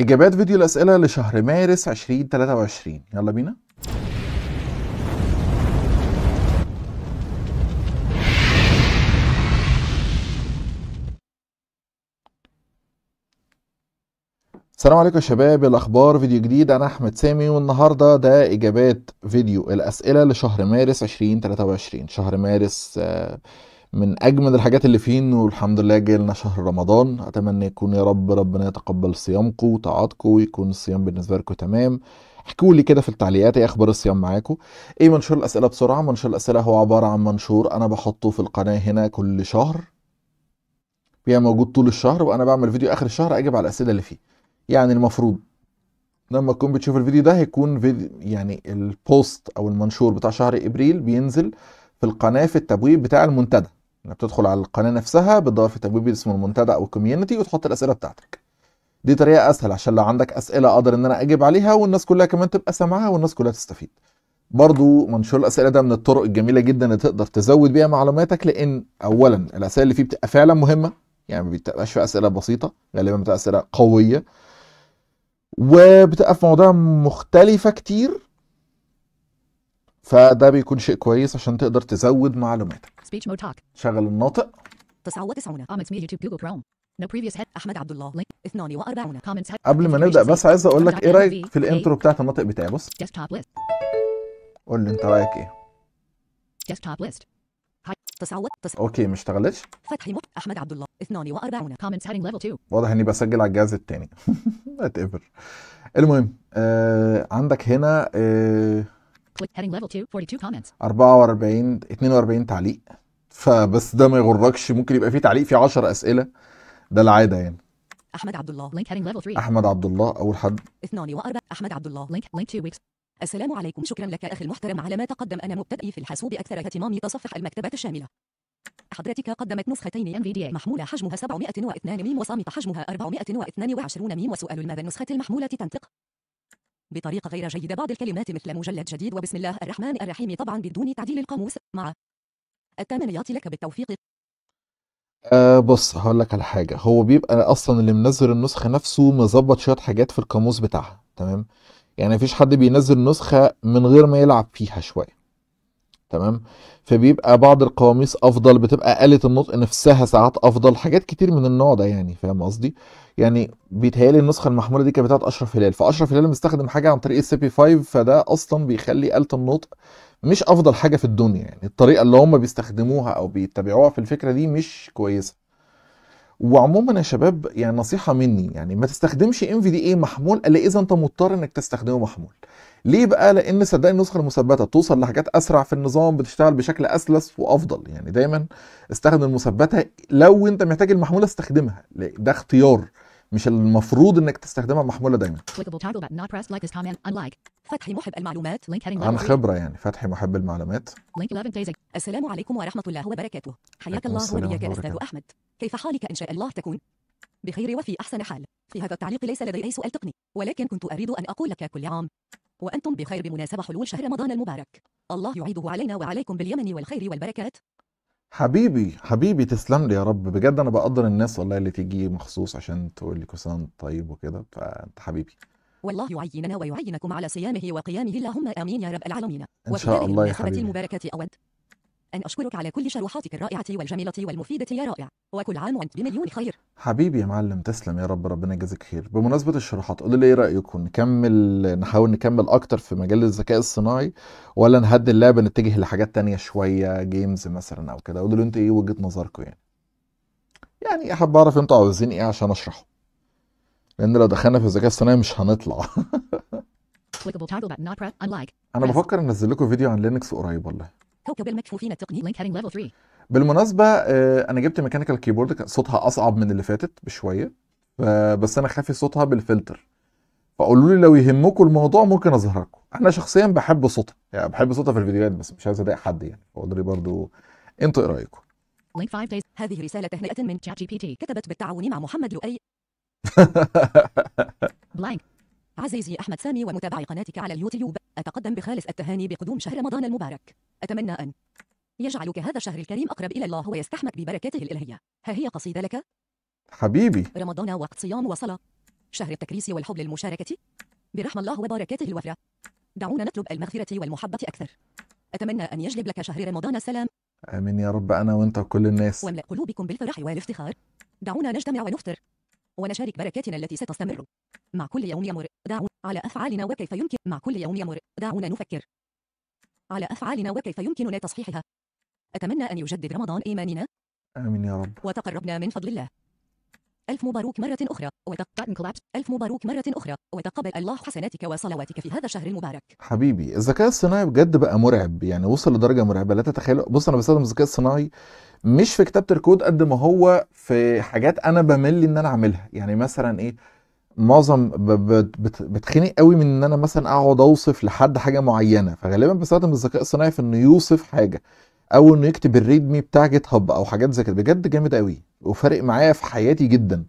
إجابات فيديو الأسئلة لشهر مارس 2023 يلا بينا السلام عليكم يا شباب الاخبار فيديو جديد انا احمد سامي والنهارده ده اجابات فيديو الاسئله لشهر مارس 2023 شهر مارس آه من اجمد الحاجات اللي فيه انه الحمد لله جاي لنا شهر رمضان اتمنى يكون يا رب ربنا يتقبل صيامكم وطاعاتكم ويكون الصيام بالنسبه لكم تمام احكوا لي كده في التعليقات ايه اخبار الصيام معاكم ايه منشور الاسئله بسرعه منشور الاسئله هو عباره عن منشور انا بحطه في القناه هنا كل شهر بيبقى موجود طول الشهر وانا بعمل فيديو اخر الشهر اجيب على الاسئله اللي فيه يعني المفروض لما تكون بتشوف الفيديو ده هيكون فيديو يعني البوست او المنشور بتاع شهر ابريل بينزل في القناه في التبويب بتاع المنتدى بتدخل على القناه نفسها بتدور في تبويب اسم المنتدى او الكوميونتي وتحط الاسئله بتاعتك دي طريقه اسهل عشان لو عندك اسئله اقدر ان انا اجيب عليها والناس كلها كمان تبقى سامعاها والناس كلها تستفيد برضو منشور الاسئله ده من الطرق الجميله جدا اللي تقدر تزود بيها معلوماتك لان اولا الاسئله اللي فيه بتبقى فعلا مهمه يعني ما بتبقاش في اسئله بسيطه غالبا بتبقى اسئله قويه وبتبقى في مواضيع مختلفه كتير فده بيكون شيء كويس عشان تقدر تزود معلوماتك شغل الناطق 99 No previous head احمد عبد الله 42 قبل ما نبدا بس عايز اقول لك ايه رايك في الانترو بتاعت الناطق بتاعي بص قول لي انت رايك ايه desktop list اوكي ما اشتغلتش فتحي مك احمد عبد الله 42 كومنتس هيدنج ليفل 2 واضح اني بسجل على الجهاز الثاني وات ايفر المهم آه عندك هنا آه 44 42 تعليق فبس ده ما يغركش ممكن يبقى فيه تعليق فيه 10 اسئله ده العاده يعني احمد عبد الله لينك هيدنج ليفل 3 احمد عبد الله اول حد 42 احمد عبد الله لينك لينك 2 ويكس السلام عليكم شكرا لك اخي المحترم على ما تقدم انا مبتدئي في الحاسوب اكثر اهتمامي تصفح المكتبات الشامله حضرتك قدمت نسختين NVDA محمولة حجمها 702 ميم وصامت حجمها 422 ميم وسؤال ماذا النسخة المحمولة تنطق بطريقة غير جيدة بعض الكلمات مثل مجلد جديد وبسم الله الرحمن الرحيم طبعا بدون تعديل القاموس مع التمنيات لك بالتوفيق أه بص هقول لك على حاجة هو بيبقى أصلا اللي منزل النسخة نفسه مظبط شوية حاجات في القاموس بتاعها تمام يعني مفيش حد بينزل نسخة من غير ما يلعب فيها شوية تمام فبيبقى بعض القواميس افضل بتبقى آلة النطق نفسها ساعات افضل حاجات كتير من النوع ده يعني فاهم قصدي يعني بيتهيألي النسخه المحموله دي كانت بتاعت اشرف هلال فاشرف هلال مستخدم حاجه عن طريق السي بي 5 فده اصلا بيخلي آلة النطق مش افضل حاجه في الدنيا يعني الطريقه اللي هم بيستخدموها او بيتبعوها في الفكره دي مش كويسه وعموما يا شباب يعني نصيحه مني يعني ما تستخدمش ام في دي اي محمول الا اذا انت مضطر انك تستخدمه محمول ليه بقى لان صدقني النسخه المثبته بتوصل لحاجات اسرع في النظام بتشتغل بشكل اسلس وافضل يعني دايما استخدم المثبته لو انت محتاج المحموله استخدمها ده اختيار مش المفروض انك تستخدمها محموله دايما فتحي محب المعلومات لينك عن خبره يعني فتحي محب المعلومات لينك السلام عليكم ورحمه الله وبركاته حياك الله وبياك استاذ احمد كيف حالك ان شاء الله تكون بخير وفي احسن حال في هذا التعليق ليس لدي اي سؤال تقني ولكن كنت اريد ان اقول لك كل عام وأنتم بخير بمناسبة حلول شهر رمضان المبارك الله يعيده علينا وعليكم باليمن والخير والبركات حبيبي حبيبي تسلم لي يا رب بجد انا بقدر الناس والله اللي تيجي مخصوص عشان تقول لي كسان طيب وكده فانت حبيبي والله يعيننا ويعينكم على صيامه وقيامه اللهم امين يا رب العالمين ان شاء الله يا حبيبي المباركة اود أن أشكرك على كل شروحاتك الرائعة والجميلة والمفيدة يا رائع وكل عام وأنت بمليون خير حبيبي يا معلم تسلم يا رب ربنا يجازيك خير بمناسبة الشروحات قولي لي ايه رأيكم نكمل نحاول نكمل اكتر في مجال الذكاء الصناعي ولا نهدي اللعبة نتجه لحاجات تانية شوية جيمز مثلا او كده قولوا لي انت ايه وجهة نظركم يعني يعني احب اعرف انتوا عاوزين ايه عشان اشرحه لان لو دخلنا في الذكاء الصناعي مش هنطلع انا بفكر انزل لكم فيديو عن لينكس قريب والله كوكب المكفوفين التقني لينك هيدنج ليفل 3 بالمناسبة آه، أنا جبت ميكانيكال كيبورد صوتها أصعب من اللي فاتت بشوية بس أنا خافي صوتها بالفلتر فقولوا لي لو يهمكم الموضوع ممكن اظهر لكم انا شخصيا بحب صوتها يعني بحب صوتها في الفيديوهات بس مش عايز اضايق حد يعني فقولوا لي برضو انتوا ايه رايكم لينك 5 دايز هذه رساله تهنئه من تشات جي بي تي كتبت بالتعاون مع محمد لؤي بلانك عزيزي أحمد سامي ومتابعي قناتك على اليوتيوب أتقدم بخالص التهاني بقدوم شهر رمضان المبارك أتمنى أن يجعلك هذا الشهر الكريم أقرب إلى الله ويستحمك ببركاته الإلهية ها هي قصيدة لك؟ حبيبي رمضان وقت صيام وصلاة شهر التكريس والحب للمشاركة برحم الله وبركاته الوفرة دعونا نطلب المغفرة والمحبة أكثر أتمنى أن يجلب لك شهر رمضان السلام آمين يا رب أنا وأنت وكل الناس واملأ قلوبكم بالفرح والافتخار دعونا نجتمع ونفطر ونشارك بركاتنا التي ستستمر مع كل يوم يمر دعونا على أفعالنا وكيف يمكن مع كل يوم يمر دعونا نفكر على أفعالنا وكيف يمكننا تصحيحها أتمنى أن يجدد رمضان إيماننا آمين يا رب وتقربنا من فضل الله ألف مبروك مرة أخرى وتقبل ألف مبروك مرة أخرى وتقبل الله حسناتك وصلواتك في هذا الشهر المبارك حبيبي الذكاء الصناعي بجد بقى مرعب يعني وصل لدرجة مرعبة لا تتخيل بص أنا بستخدم الذكاء الصناعي مش في كتابة الكود قد ما هو في حاجات أنا بمل إن أنا أعملها يعني مثلا إيه معظم بتخنق قوي من ان انا مثلا اقعد اوصف لحد حاجه معينه فغالبا بستخدم الذكاء الصناعي في انه يوصف حاجه او انه يكتب الريدمي بتاع جيت هاب او حاجات زي كده بجد جامد قوي وفارق معايا في حياتي جدا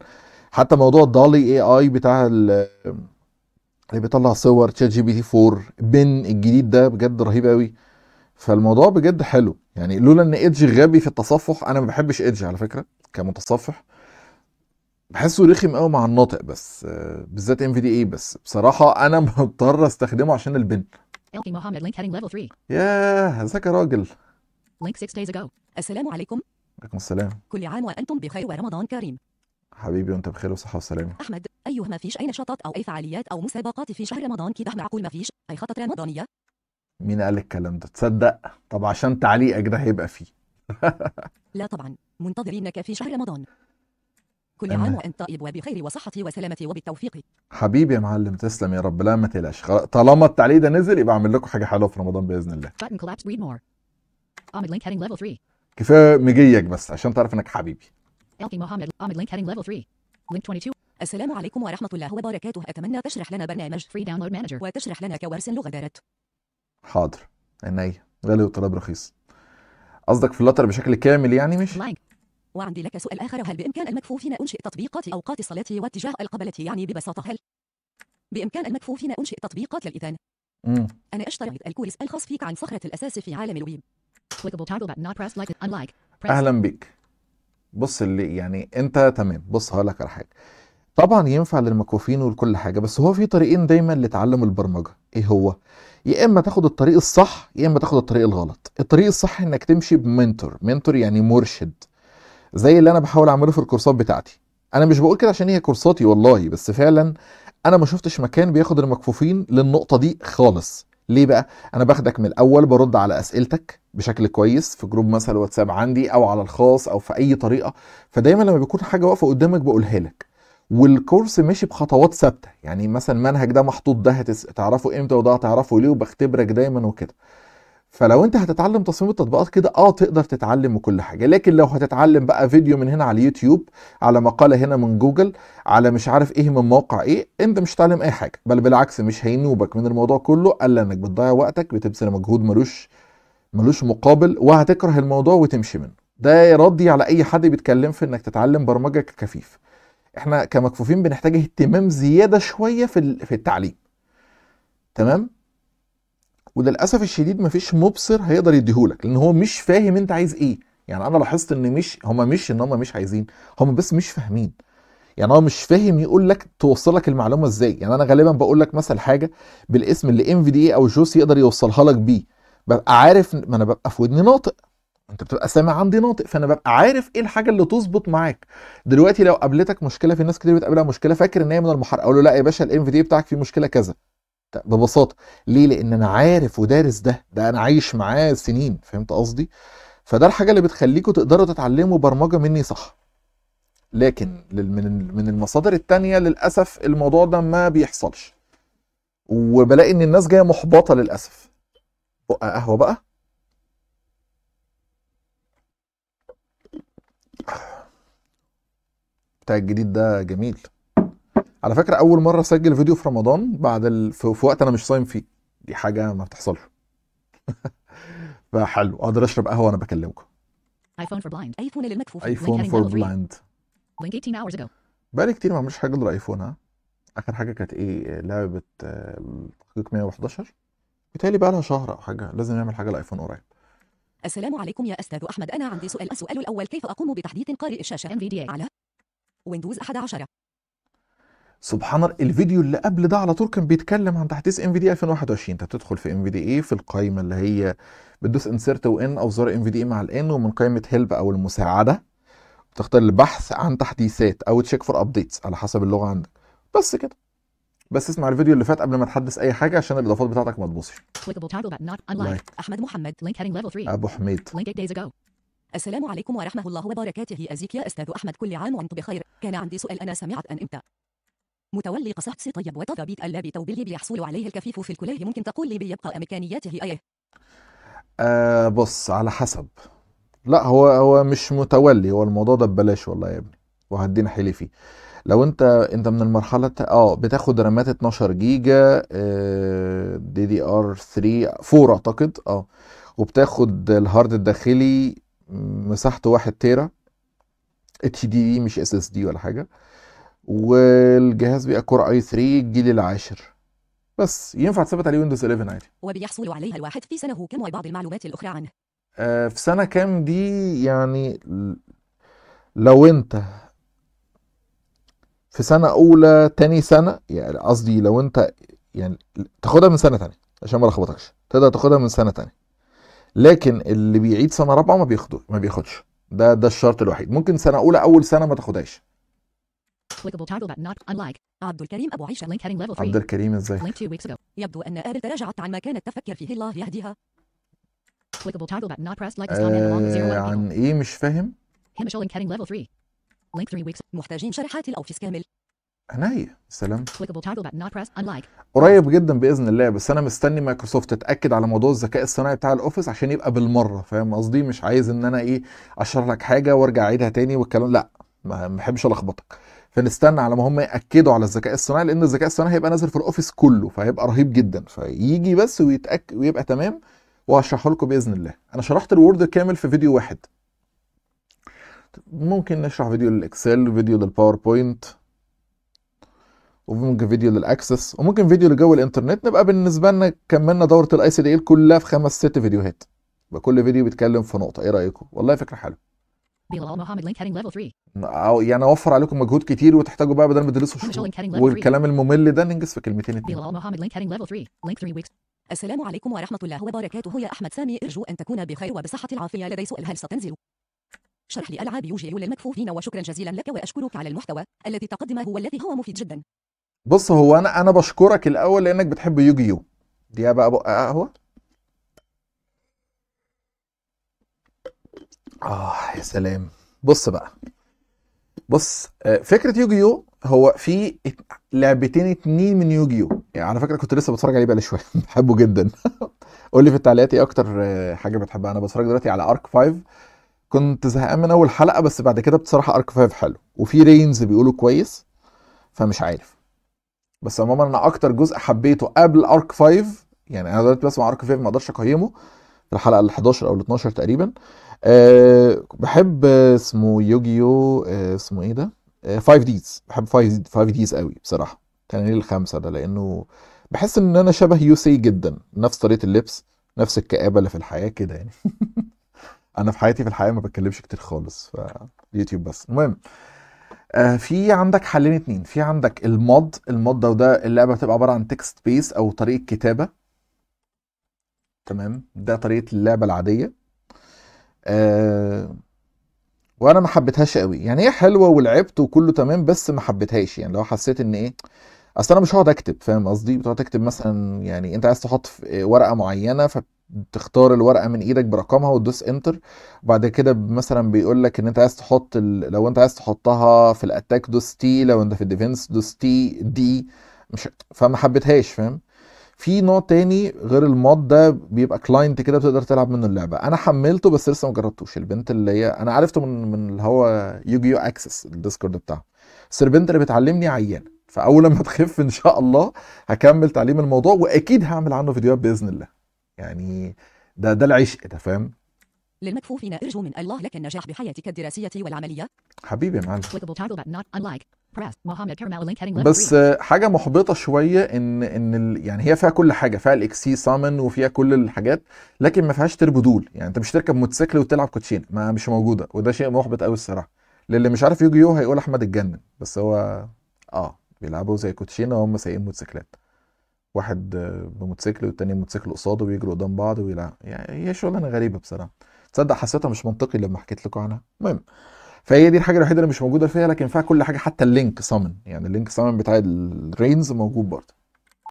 حتى موضوع الدالي اي اي بتاع اللي بيطلع صور تشات جي بي تي 4 بن الجديد ده بجد رهيب قوي فالموضوع بجد حلو يعني لولا ان ايدج غبي في التصفح انا ما بحبش ايدج على فكره كمتصفح بحسه رخم قوي مع الناطق بس بالذات ام في دي اي بس بصراحه انا مضطر استخدمه عشان البن يا لينك ذاك راجل السلام عليكم عليكم السلام كل عام وأنتم بخير ورمضان كريم حبيبي وانت بخير وصحة وسلامة أحمد أيوه ما فيش أي نشاطات أو أي فعاليات أو مسابقات في شهر رمضان كده معقول ما فيش أي خطط رمضانية مين قال الكلام ده تصدق طب عشان تعليقك ده هيبقى فيه لا طبعا منتظرينك في شهر رمضان كل عام وانت طيب وبخير وصحة وسلامة وبالتوفيق حبيبي يا معلم تسلم يا رب لا ما تقلقش طالما التعليق ده نزل يبقى اعمل لكم حاجة حلوة في رمضان بإذن الله Button read more. link heading level 3. كفايه مجيك بس عشان تعرف انك حبيبي السلام عليكم ورحمه الله وبركاته اتمنى تشرح لنا برنامج فري داونلود مانجر وتشرح لنا كوارث لغه دارت حاضر عينيا غالي وطلب رخيص قصدك في اللتر بشكل كامل يعني مش لايك وعندي لك سؤال اخر هل بامكان المكفوفين انشئ تطبيقات اوقات الصلاه واتجاه القبله يعني ببساطه هل بامكان المكفوفين انشئ تطبيقات للاذان انا أشتري الكورس الخاص فيك عن صخره الاساس في عالم الويب اهلا بيك بص اللي يعني انت تمام بص هقول لك على حاجه طبعا ينفع للمكوفين ولكل حاجه بس هو في طريقين دايما لتعلم البرمجه ايه هو يا اما تاخد الطريق الصح يا اما تاخد الطريق الغلط الطريق الصح انك تمشي بمنتور منتور يعني مرشد زي اللي انا بحاول اعمله في الكورسات بتاعتي انا مش بقول كده عشان هي كورساتي والله بس فعلا انا ما شفتش مكان بياخد المكفوفين للنقطه دي خالص ليه بقى؟ انا باخدك من الاول برد على اسئلتك بشكل كويس في جروب مثلا واتساب عندي او على الخاص او في اي طريقه فدايما لما بيكون حاجه واقفه قدامك بقولها لك والكورس ماشي بخطوات ثابته يعني مثلا منهج ده محطوط ده هتعرفه امتى وده هتعرفه ليه وبختبرك دايما وكده فلو انت هتتعلم تصميم التطبيقات كده اه تقدر تتعلم وكل حاجه لكن لو هتتعلم بقى فيديو من هنا على اليوتيوب على مقاله هنا من جوجل على مش عارف ايه من موقع ايه انت مش هتتعلم اي حاجه بل بالعكس مش هينوبك من الموضوع كله الا انك بتضيع وقتك بتبذل مجهود ملوش ملوش مقابل وهتكره الموضوع وتمشي منه ده ردي على اي حد بيتكلم في انك تتعلم برمجه ككفيف احنا كمكفوفين بنحتاج اهتمام زياده شويه في في التعليم تمام وده للاسف الشديد مفيش مبصر هيقدر يديهولك لان هو مش فاهم انت عايز ايه يعني انا لاحظت ان مش هما مش ان هما مش عايزين هما بس مش فاهمين يعني هو مش فاهم يقول لك توصل لك المعلومه ازاي يعني انا غالبا بقول لك مثلا حاجه بالاسم اللي ام في دي او جوس يقدر يوصلها لك بيه ببقى عارف ما انا ببقى في ودني ناطق انت بتبقى سامع عندي ناطق فانا ببقى عارف ايه الحاجه اللي تظبط معاك دلوقتي لو قابلتك مشكله في ناس كتير بتقابلها مشكله فاكر ان هي من المحرقه اقول له لا يا باشا الام في دي بتاعك فيه مشكله كذا ببساطه ليه لان انا عارف ودارس ده ده انا عايش معاه سنين فهمت قصدي فده الحاجه اللي بتخليكم تقدروا تتعلموا برمجه مني صح لكن من من المصادر التانية للاسف الموضوع ده ما بيحصلش وبلاقي ان الناس جايه محبطه للاسف بقى قهوه بقى بتاع الجديد ده جميل على فكره اول مره اسجل فيديو في رمضان بعد ال... في... في وقت انا مش صايم فيه دي حاجه ما بتحصلش فحلو اقدر اشرب قهوه وانا بكلمكم ايفون فور بلايند ايفون للمكفوف ايفون فور بلايند بقالي كتير ما عملش حاجه للايفون ها اخر حاجه كانت ايه لعبه تحقيق 111 بتهيألي بقى لها شهر او حاجه لازم نعمل حاجه لايفون قريب السلام عليكم يا استاذ احمد انا عندي سؤال السؤال الاول كيف اقوم بتحديث قارئ الشاشه انفيديا على ويندوز 11 سبحان الله الفيديو اللي قبل ده على طول كان بيتكلم عن تحديث ام في دي 2021 انت بتدخل في ام في دي اي في القائمه اللي هي بتدوس انسرت وان او زر ام في دي اي مع الان ومن قائمه هيلب او المساعده بتختار البحث عن تحديثات او تشيك فور ابديتس على حسب اللغه عندك بس كده بس اسمع الفيديو اللي فات قبل ما تحدث اي حاجه عشان الاضافات بتاعتك ما تبوظش احمد محمد لينك هيدنج ليفل 3 ابو حميد لينك دايز اجو السلام عليكم ورحمه الله وبركاته ازيك يا استاذ احمد كل عام وانت بخير كان عندي سؤال انا سمعت ان امتى متولي قصحتس طيب وطاب بيت اللابي بيحصل عليه الكفيف في الكليه ممكن تقول لي بيبقى امكانياته ايه آه بص على حسب لا هو هو مش متولي هو الموضوع ده ببلاش والله يا ابني وهدينا حيلي فيه لو انت انت من المرحله اه بتاخد رامات 12 جيجا دي دي ار 3 4 اعتقد اه وبتاخد الهارد الداخلي مساحته 1 تيرا اتش دي دي مش اس اس دي ولا حاجه والجهاز بيبقى كور اي 3 الجيل العاشر بس ينفع تثبت عليه ويندوز 11 عادي وبيحصل عليها الواحد في سنه كم وبعض المعلومات الاخرى عنه آه في سنه كام دي يعني لو انت في سنه اولى تاني سنه يعني قصدي لو انت يعني تاخدها من سنه تانية عشان ما لخبطكش تقدر تاخدها من سنه تانية لكن اللي بيعيد سنه رابعه ما بياخدوش ما بياخدش ده ده الشرط الوحيد ممكن سنه اولى اول سنه ما تاخدهاش Clickable toggle button not unlike عبد الكريم أبو عيشة لينك هيدنج ليفل 3 عبد الكريم ازيك لينك 2 ويكس ago يبدو أن آدل تراجعت عن ما كانت تفكر فيه الله يهديها Clickable toggle button not pressed like this comment along with zero eh, عن إيه مش فاهم؟ Himishal link heading level 3 link 3 weeks محتاجين شرحات الأوفيس كامل عينيا إيه؟ سلام قريب جدا باذن الله بس انا مستني مايكروسوفت تتاكد على موضوع الذكاء الصناعي بتاع الاوفيس عشان يبقى بالمره فاهم قصدي مش عايز ان انا ايه اشرح لك حاجه وارجع اعيدها تاني والكلام لا ما بحبش الخبطك فنستنى على ما هم ياكدوا على الذكاء الصناعي لان الذكاء الصناعي هيبقى نازل في الاوفيس كله فهيبقى رهيب جدا فيجي بس ويتاكد ويبقى تمام وهشرحه لكم باذن الله انا شرحت الوورد كامل في فيديو واحد ممكن نشرح فيديو للاكسل فيديو للباوربوينت وممكن فيديو للاكسس وممكن فيديو لجو الانترنت نبقى بالنسبه لنا كملنا دوره الاي سي دي كلها في خمس ست فيديوهات يبقى كل فيديو بيتكلم في نقطه ايه رايكم والله فكره حلوه أو يعني اوفر عليكم مجهود كتير وتحتاجوا بقى بدل ما تدرسوا شهور والكلام الممل ده ننجز في كلمتين السلام عليكم ورحمة الله وبركاته يا أحمد سامي أرجو أن تكون بخير وبصحة العافية لدي سؤال هل ستنزل شرح لألعاب يوجي للمكفوفين وشكرا جزيلا لك وأشكرك على المحتوى الذي تقدمه والذي هو مفيد جدا بص هو أنا أنا بشكرك الأول لأنك بتحب يوجيو دي بقى, بقى أهو آه، اه يا سلام بص بقى بص آه، فكره يوجيو هو في لعبتين اتنين من يوجيو يعني على فكره كنت لسه بتفرج عليه بقالي شويه بحبه جدا قول لي في التعليقات ايه اكتر آه، حاجه بتحبها انا بتفرج دلوقتي على ارك 5 كنت زهقان من اول حلقه بس بعد كده بصراحه ارك 5 حلو وفي رينز بيقولوا كويس فمش عارف بس عموما انا اكتر جزء حبيته قبل ارك 5 يعني انا دلوقتي بسمع ارك 5 ما اقدرش اقيمه الحلقه ال 11 او ال 12 تقريبا آه، بحب اسمه يوجيو آه، اسمه ايه ده؟ 5 آه، ديز بحب 5 ديز قوي بصراحه كان ليه الخمسه ده لانه بحس ان انا شبه يوسي جدا نفس طريقه اللبس نفس الكآبه اللي في الحياه كده يعني انا في حياتي في الحياه ما بتكلمش كتير خالص فيوتيوب بس المهم آه في عندك حلين اتنين في عندك المود المود ده وده اللعبه بتبقى عباره عن تكست بيس او طريقه كتابه تمام ده طريقه اللعبه العاديه آه وانا ما حبيتهاش قوي يعني هي حلوه ولعبت وكله تمام بس ما حبيتهاش يعني لو حسيت ان ايه اصل انا مش هقعد اكتب فاهم قصدي بتقعد تكتب مثلا يعني انت عايز تحط في ورقه معينه تختار الورقه من ايدك برقمها وتدوس انتر بعد كده مثلا بيقول لك ان انت عايز تحط ال... لو انت عايز تحطها في الاتاك دوس تي لو انت في الديفنس دوس تي دي مش فما حبيتهاش فاهم في نوع تاني غير المود ده بيبقى كلاينت كده بتقدر تلعب منه اللعبه انا حملته بس لسه ما جربتوش البنت اللي هي انا عرفته من من اللي هو يوجيو اكسس الديسكورد بتاعه بس البنت اللي بتعلمني عيانه فاول ما تخف ان شاء الله هكمل تعليم الموضوع واكيد هعمل عنه فيديوهات باذن الله يعني ده ده العشق ده فاهم للمكفوفين أرجو من الله لك النجاح بحياتك الدراسية والعملية حبيبي معلم بس حاجة محبطة شوية ان ان يعني هي فيها كل حاجة فيها الاكسي سامن وفيها كل الحاجات لكن ما فيهاش تربودول يعني انت مش تركب موتوسيكل وتلعب كوتشين ما مش موجودة وده شيء محبط قوي الصراحة للي مش عارف يوجي يو هيقول احمد اتجنن بس هو اه بيلعبوا زي كوتشينه وهم سايقين موتوسيكلات واحد بموتوسيكل والتاني موتوسيكل قصاده بيجروا قدام بعض ويلعب يعني هي شغلانه غريبه بصراحه تصدق حسيتها مش منطقي لما حكيت لكم عنها المهم فهي دي الحاجه الوحيده اللي مش موجوده فيها لكن فيها كل حاجه حتى اللينك سامن يعني اللينك سامن بتاع الرينز موجود برضه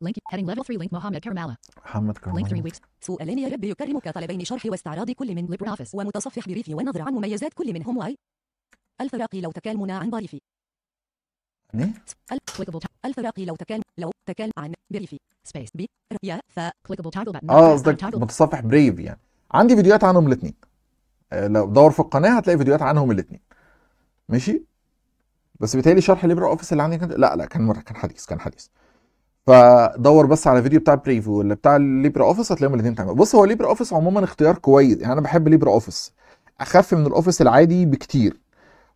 لينك هيدنج ليفل 3 لينك محمد كرمالة محمد كرمالة لينك 3 ويكس سؤالان يا رب يكرمك طلبين شرح واستعراض كل من ليبر اوفيس ومتصفح بريفي ونظر عن مميزات كل منهم واي الفراقي لو تكلمنا يعني؟ عن بريفي الفراقي لو تكلم لو تكلم عن بريفي سبيس بي يا ف كليكابل تايتل اه قصدك متصفح بريف يعني عندي فيديوهات عنهم الاثنين آه، لو دور في القناه هتلاقي فيديوهات عنهم الاثنين ماشي بس بيتهيألي شرح ليبرا اوفيس اللي عندي كان لا لا كان كان حديث كان حديث فدور بس على فيديو بتاع بريفو ولا بتاع ليبر اوفيس هتلاقيهم الاثنين تمام بص هو ليبرا اوفيس عموما اختيار كويس يعني انا بحب ليبرا اوفيس اخف من الاوفيس العادي بكتير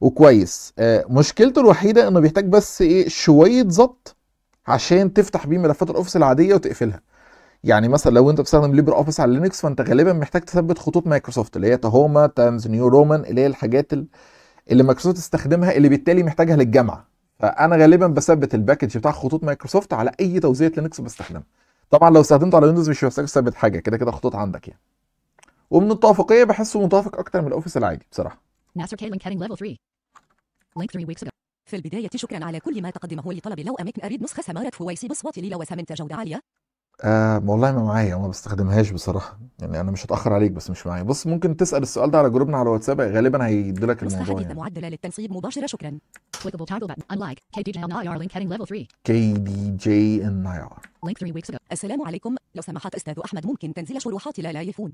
وكويس آه، مشكلته الوحيده انه بيحتاج بس ايه شويه ظبط عشان تفتح بيه ملفات الاوفيس العاديه وتقفلها يعني مثلا لو انت بتستخدم ليبر اوفيس على لينكس فانت غالبا محتاج تثبت خطوط مايكروسوفت اللي هي تاهوما تايمز نيو رومان اللي هي الحاجات اللي مايكروسوفت تستخدمها اللي بالتالي محتاجها للجامعه فانا غالبا بثبت الباكج بتاع خطوط مايكروسوفت على اي توزيعه لينكس بستخدمها طبعا لو استخدمته على ويندوز مش محتاج تثبت حاجه كده كده خطوط عندك يعني ومن التوافقيه بحسه متوافق اكتر من الاوفيس العادي بصراحه في البداية شكرا على كل ما تقدمه لطلب لو أمكن أريد نسخة سمارة فويسي بصوت لي سمنت جودة عالية آه والله ما معايا وما بستخدمهاش بصراحه يعني انا مش هتاخر عليك بس مش معايا بص ممكن تسال السؤال ده على جروبنا على واتساب غالبا هيديلك الموضوع يعني معدله للتنصيب مباشره شكرا clickable toggle button unlike KDJ and IR 3 KDJ 3 ago السلام عليكم لو سمحت استاذ احمد ممكن تنزيل شروحات الايفون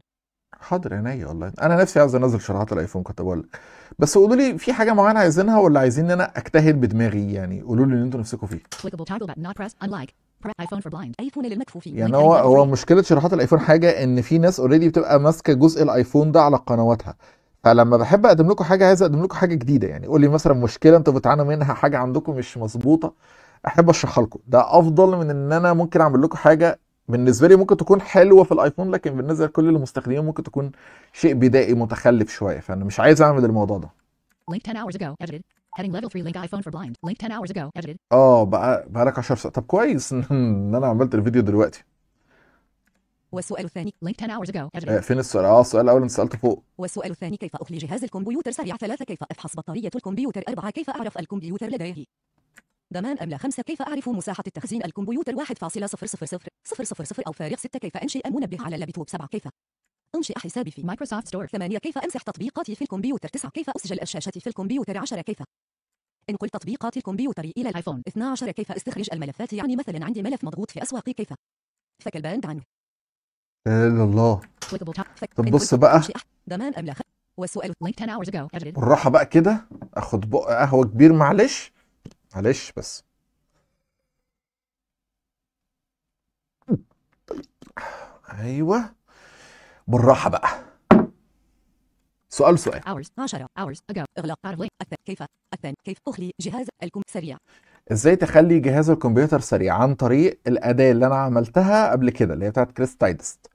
حاضر عينيا والله انا نفسي عاوز انزل شروحات الايفون كنت بقول لك بس قولوا لي في حاجه معينه عايزينها ولا عايزين ان انا اجتهد بدماغي يعني قولوا لي اللي انتوا نفسكم فيه يعني هو هو مشكله شراحات الايفون حاجه ان في ناس اوريدي بتبقى ماسكه جزء الايفون ده على قنواتها فلما بحب اقدم لكم حاجه عايز اقدم لكم حاجه جديده يعني قول لي مثلا مشكله انتوا بتعانوا منها حاجه عندكم مش مظبوطه احب اشرحها لكم ده افضل من ان انا ممكن اعمل لكم حاجه بالنسبه لي ممكن تكون حلوه في الايفون لكن بالنسبه لكل المستخدمين ممكن تكون شيء بدائي متخلف شويه فانا مش عايز اعمل الموضوع ده Heading level 3 link iPhone for blind. Link 10 hours ago. Edited. اه بقى بقى لك 10 سنين طب كويس ان انا عملت الفيديو دلوقتي والسؤال الثاني لينك 10 hours ago. Edited. آه فين السؤال؟ آه، السؤال الاول انت سالته فوق. والسؤال الثاني كيف اخلي جهاز الكمبيوتر سريع ثلاثة كيف افحص بطارية الكمبيوتر أربعة كيف اعرف الكمبيوتر لديه؟ ضمان لا؟ خمسة كيف أعرف مساحة التخزين الكمبيوتر 1.000 أو فارغ 6 كيف أنشئ منبه على اللابتوب 7 كيف انشئ حسابي في مايكروسوفت ستور 8 كيف امسح تطبيقاتي في الكمبيوتر 9 كيف اسجل الشاشة في الكمبيوتر 10 كيف انقل تطبيقات الكمبيوتر الى الايفون 12 كيف استخرج الملفات يعني مثلا عندي ملف مضغوط في اسواقي كيف فك البند عنه يا الله طب بص بقى ضمان املاك والسؤال بالراحه بقى كده اخد بق قهوه كبير معلش معلش بس ايوه بالراحه بقى سؤال سؤال hours 10 hours ago كيف أكثر كيف اخلي جهاز الكمبيوتر سريع ازاي تخلي جهاز الكمبيوتر سريع عن طريق الاداه اللي انا عملتها قبل كده اللي هي بتاعت كريس تايدست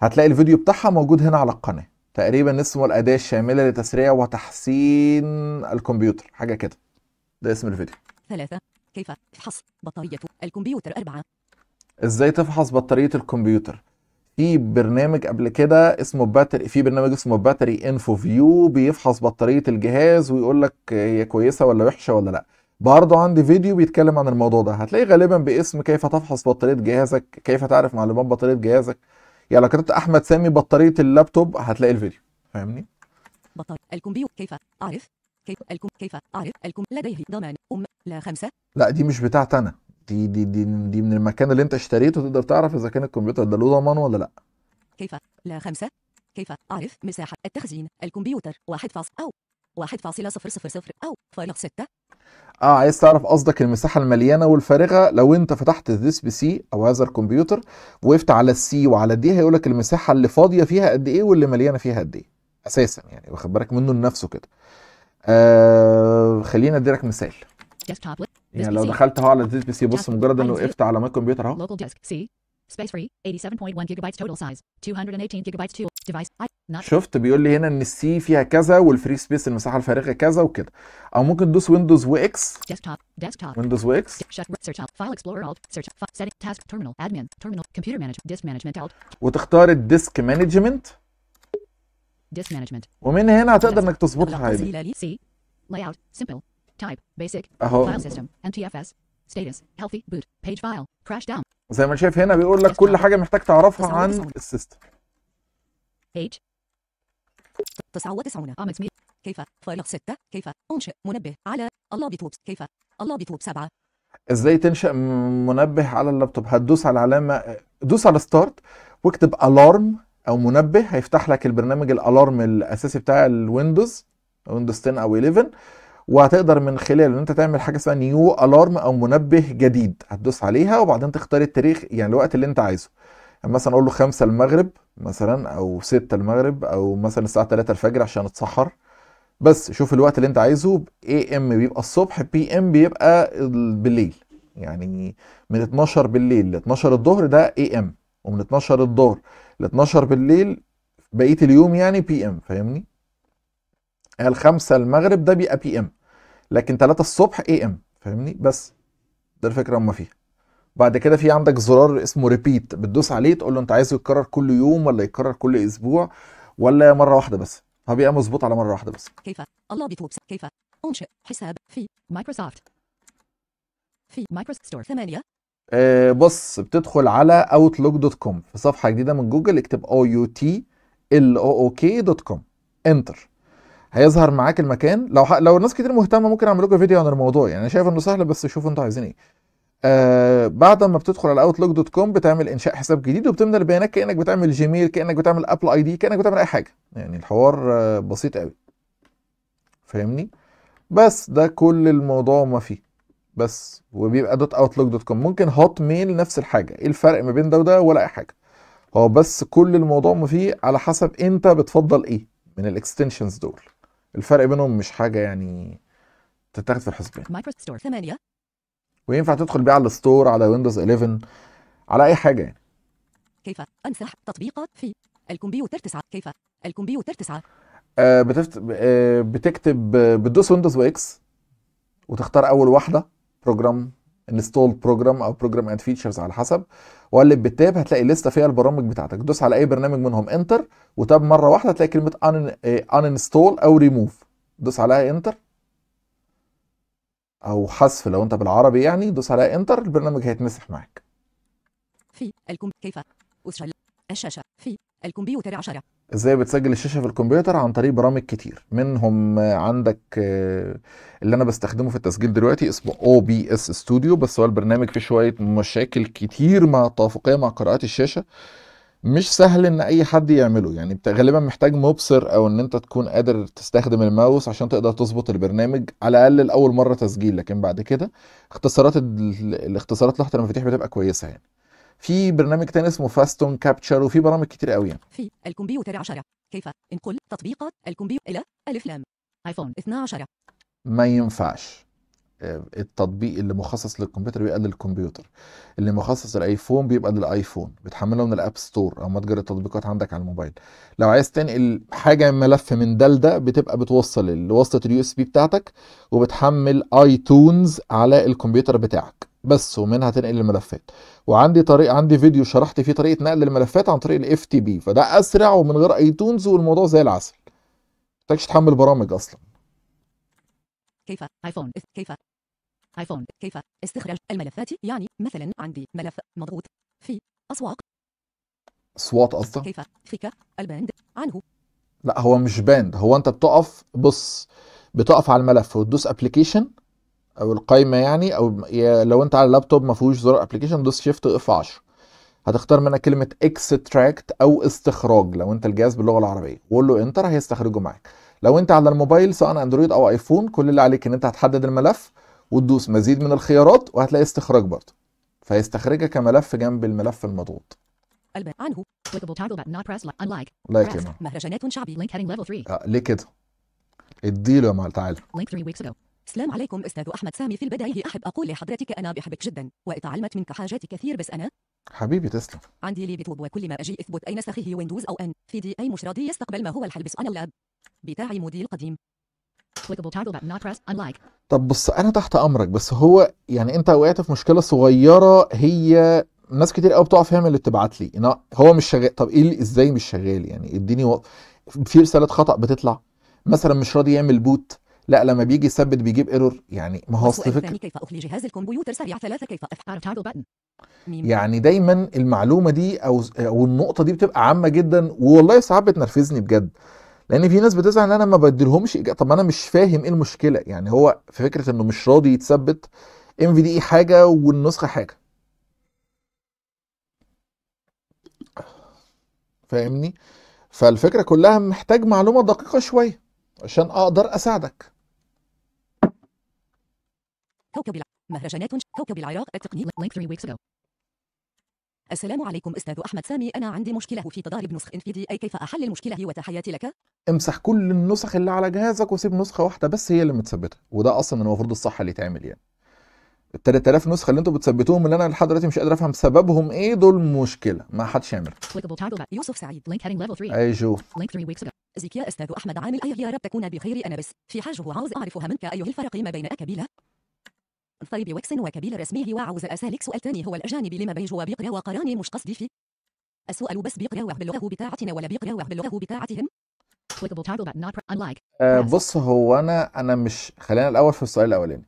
هتلاقي الفيديو بتاعها موجود هنا على القناه تقريبا اسمه الاداه الشامله لتسريع وتحسين الكمبيوتر حاجه كده ده اسم الفيديو ثلاثة كيف تفحص بطارية الكمبيوتر أربعة إزاي تفحص بطارية الكمبيوتر في برنامج قبل كده اسمه باتري في برنامج اسمه باتري انفو فيو بيفحص بطاريه الجهاز ويقول لك هي كويسه ولا وحشه ولا لا برضه عندي فيديو بيتكلم عن الموضوع ده هتلاقيه غالبا باسم كيف تفحص بطاريه جهازك كيف تعرف معلومات بطاريه جهازك يعني لو كتبت احمد سامي بطاريه اللابتوب هتلاقي الفيديو فاهمني بطاريه الكمبيوتر كيف اعرف كيف الكم كيف اعرف الكم لديه ضمان ام لا خمسة لا دي مش بتاعتي انا دي دي دي, دي من المكان اللي انت اشتريته تقدر تعرف اذا كان الكمبيوتر ده له ضمان ولا لا كيف لا خمسة كيف أعرف مساحة التخزين الكمبيوتر واحد فاصل أو واحد فاصلة صفر صفر صفر أو فارغ ستة اه عايز تعرف قصدك المساحة المليانة والفارغة لو انت فتحت ذيس بي سي او هذا الكمبيوتر وقفت على السي وعلى دي هيقول لك المساحة اللي فاضية فيها قد ايه واللي مليانة فيها قد ايه اساسا يعني واخد بالك منه لنفسه كده آه خلينا اديلك مثال يعني لو دخلت اهو على الديس بي سي بص مجرد انه وقفت على ماي كمبيوتر اهو شفت بيقول لي هنا ان السي فيها كذا والفري سبيس المساحه الفارغه كذا وكده او ممكن تدوس ويندوز واكس ديسكتوب ويندوز واكس سيرش وتختار الديسك مانجمنت ومن هنا هتقدر انك تظبطها عادي لاي اوت سمبل type basic اهو file system NTFS status healthy boot page file crash down زي ما شايف هنا بيقول لك كل حاجه محتاج تعرفها عن السيستم H 99 امكس كيف فارغ 6 كيف انشئ منبه على الله بيتوب كيف الله بيتوب 7 ازاي تنشئ منبه على اللابتوب هتدوس على علامه دوس على ستارت واكتب الارم او منبه هيفتح لك البرنامج الالارم الاساسي بتاع الويندوز ويندوز 10 او 11 وهتقدر من خلال ان انت تعمل حاجه اسمها نيو الارم او منبه جديد هتدوس عليها وبعدين تختار التاريخ يعني الوقت اللي انت عايزه يعني مثلا اقول له 5 المغرب مثلا او 6 المغرب او مثلا الساعه 3 الفجر عشان اتسحر بس شوف الوقت اللي انت عايزه اي ام بيبقى الصبح بي ام بيبقى بالليل يعني من 12 بالليل ل 12 الظهر ده اي ام ومن 12 الظهر ل 12 بالليل بقيه اليوم يعني بي ام فاهمني هي الخمسة المغرب ده بيبقى بي ام لكن 3 الصبح اي ام فاهمني بس ده الفكرة هما فيها بعد كده في عندك زرار اسمه ريبيت بتدوس عليه تقول له انت عايزه يتكرر كل يوم ولا يتكرر كل اسبوع ولا مره واحده بس فبيبقى مظبوط على مره واحده بس كيف الله بيتوب كيف انشئ حساب في مايكروسوفت في مايكروسوفت ستور 8 آه بص بتدخل على اوتلوك دوت كوم في صفحه جديده من جوجل اكتب او يو تي ال او او كي دوت كوم انتر هيظهر معاك المكان لو ح... لو ناس كتير مهتمه ممكن اعمل لكم فيديو عن الموضوع يعني انا شايف انه سهل بس شوفوا انتوا عايزين ايه آه بعد ما بتدخل على اوتلوك دوت كوم بتعمل انشاء حساب جديد وبتملى البيانات كانك بتعمل جيميل كانك بتعمل ابل اي دي كانك بتعمل اي حاجه يعني الحوار آه بسيط قوي فاهمني بس ده كل الموضوع ما فيه بس وبيبقى دوت اوتلوك دوت كوم ممكن هوت ميل نفس الحاجه ايه الفرق ما بين ده وده ولا اي حاجه هو بس كل الموضوع ما فيه على حسب انت بتفضل ايه من الاكستنشنز دول الفرق بينهم مش حاجه يعني تتاخد في الحسبان وينفع تدخل بيه على الستور على ويندوز 11 على اي حاجه يعني كيف انسح تطبيقات في الكمبيوتر 9 كيف الكمبيوتر 9 آه بتفت... آه بتكتب آه، بتدوس ويندوز واكس وتختار اول واحده بروجرام انستول بروجرام او بروجرام اند فيتشرز على حسب وقلب بالتاب هتلاقي لسته فيها البرامج بتاعتك دوس على اي برنامج منهم انتر وتاب مره واحده هتلاقي كلمه ان انستول eh، او ريموف دوس عليها انتر او حذف لو انت بالعربي يعني دوس عليها انتر البرنامج هيتمسح معاك في الكم كيف الشاشه في الكمبيوتر 10 ازاي بتسجل الشاشه في الكمبيوتر عن طريق برامج كتير منهم عندك آه، اللي انا بستخدمه في التسجيل دلوقتي اسمه او بي اس ستوديو بس هو البرنامج فيه شويه مشاكل كتير مع التوافقيه مع قراءات الشاشه مش سهل ان اي حد يعمله يعني غالبا محتاج مبصر او ان انت تكون قادر تستخدم الماوس عشان تقدر تظبط البرنامج على الاقل لاول مره تسجيل لكن بعد كده اختصارات ال... الاختصارات لوحه المفاتيح بتبقى كويسه يعني في برنامج تاني اسمه فاستون كابتشر وفي برامج كتير قوي يعني. في الكمبيوتر 10 كيف انقل تطبيقات الكمبيوتر الى الف لام ايفون 12 ما ينفعش آه، التطبيق اللي مخصص للكمبيوتر بيبقى للكمبيوتر اللي مخصص للايفون بيبقى للايفون بتحمله من الاب ستور او متجر التطبيقات عندك على الموبايل لو عايز تنقل حاجه ملف من ده لده بتبقى بتوصل لواسطه اليو اس بي بتاعتك وبتحمل ايتونز على الكمبيوتر بتاعك بس ومنها تنقل الملفات وعندي طريق عندي فيديو شرحت فيه طريقه نقل الملفات عن طريق الاف تي بي فده اسرع ومن غير اي تونز والموضوع زي العسل محتاجش تحمل برامج اصلا كيف ايفون كيف ايفون كيف استخراج الملفات يعني مثلا عندي ملف مضغوط في اسواق اصوات اصلا كيف فيك الباند عنه لا هو مش باند هو انت بتقف بص بتقف على الملف وتدوس ابلكيشن او القايمه يعني او لو انت على اللابتوب ما فيهوش زرار ابلكيشن دوس شيفت اف 10 هتختار منها كلمه اكستراكت او استخراج لو انت الجهاز باللغه العربيه وقول له انتر هيستخرجه معاك لو انت على الموبايل سواء اندرويد او ايفون كل اللي عليك ان انت هتحدد الملف وتدوس مزيد من الخيارات وهتلاقي استخراج برضه فيستخرجها كملف جنب الملف المضغوط عنه لايك آه، ليه كده اديله يا معلم تعالى سلام عليكم استاذ احمد سامي في البدايه احب اقول لحضرتك انا بحبك جدا واتعلمت منك حاجات كثير بس انا حبيبي تسلم عندي لي بتوب وكل ما اجي اثبت اين سخيه ويندوز او ان في دي اي مش راضي يستقبل ما هو الحلبس انا اللاب بتاعي موديل قديم طب بص انا تحت امرك بس هو يعني انت وقعت في مشكله صغيره هي ناس كتير قوي بتقع فيها من اللي بتبعت لي هو مش شغال طب ايه اللي ازاي مش شغال يعني اديني و... في رساله خطا بتطلع مثلا مش راضي يعمل بوت لا لما بيجي يثبت بيجيب ايرور يعني ما هو اصل فكره كيف اخلي جهاز الكمبيوتر سريع ثلاثه كيف افعل بطن يعني دايما المعلومه دي او او النقطه دي بتبقى عامه جدا والله ساعات بتنرفزني بجد لان في ناس بتزعل ان انا ما بديلهمش طب انا مش فاهم ايه المشكله يعني هو في فكره انه مش راضي يتثبت ام في دي اي حاجه والنسخه حاجه فاهمني فالفكره كلها محتاج معلومه دقيقه شويه عشان اقدر اساعدك كوكب مهرجانات كوكب العراق التقني لينك 3 ويكس ago السلام عليكم استاذ احمد سامي انا عندي مشكله في تضارب نسخ انفيدي اي كيف احل المشكله وتحياتي لك امسح كل النسخ اللي على جهازك وسيب نسخه واحده بس هي اللي متثبته وده اصلا المفروض الصح اللي يتعمل يعني ال 3000 نسخه اللي انتم بتثبتوهم اللي انا لحد دلوقتي مش قادر افهم سببهم ايه دول مشكله ما حدش يعمل يوسف سعيد لينك هيدنج ليفل 3 اي شوف لينك 3 ويكس ازيك يا استاذ احمد عامل ايه يا رب تكون بخير انا بس في حاجه عاوز اعرفها منك ايه الفرق ما بين اكابيلا طيب وكس وكبيل رسميه وعوز أسالك سؤال تاني هو الأجانب لما بيج وبيقرا وقراني مش قصدي في السؤال بس بيقرا باللغة بتاعتنا ولا بيقرا باللغة بتاعتهم أه بص هو انا انا مش خلينا الاول في السؤال الاولاني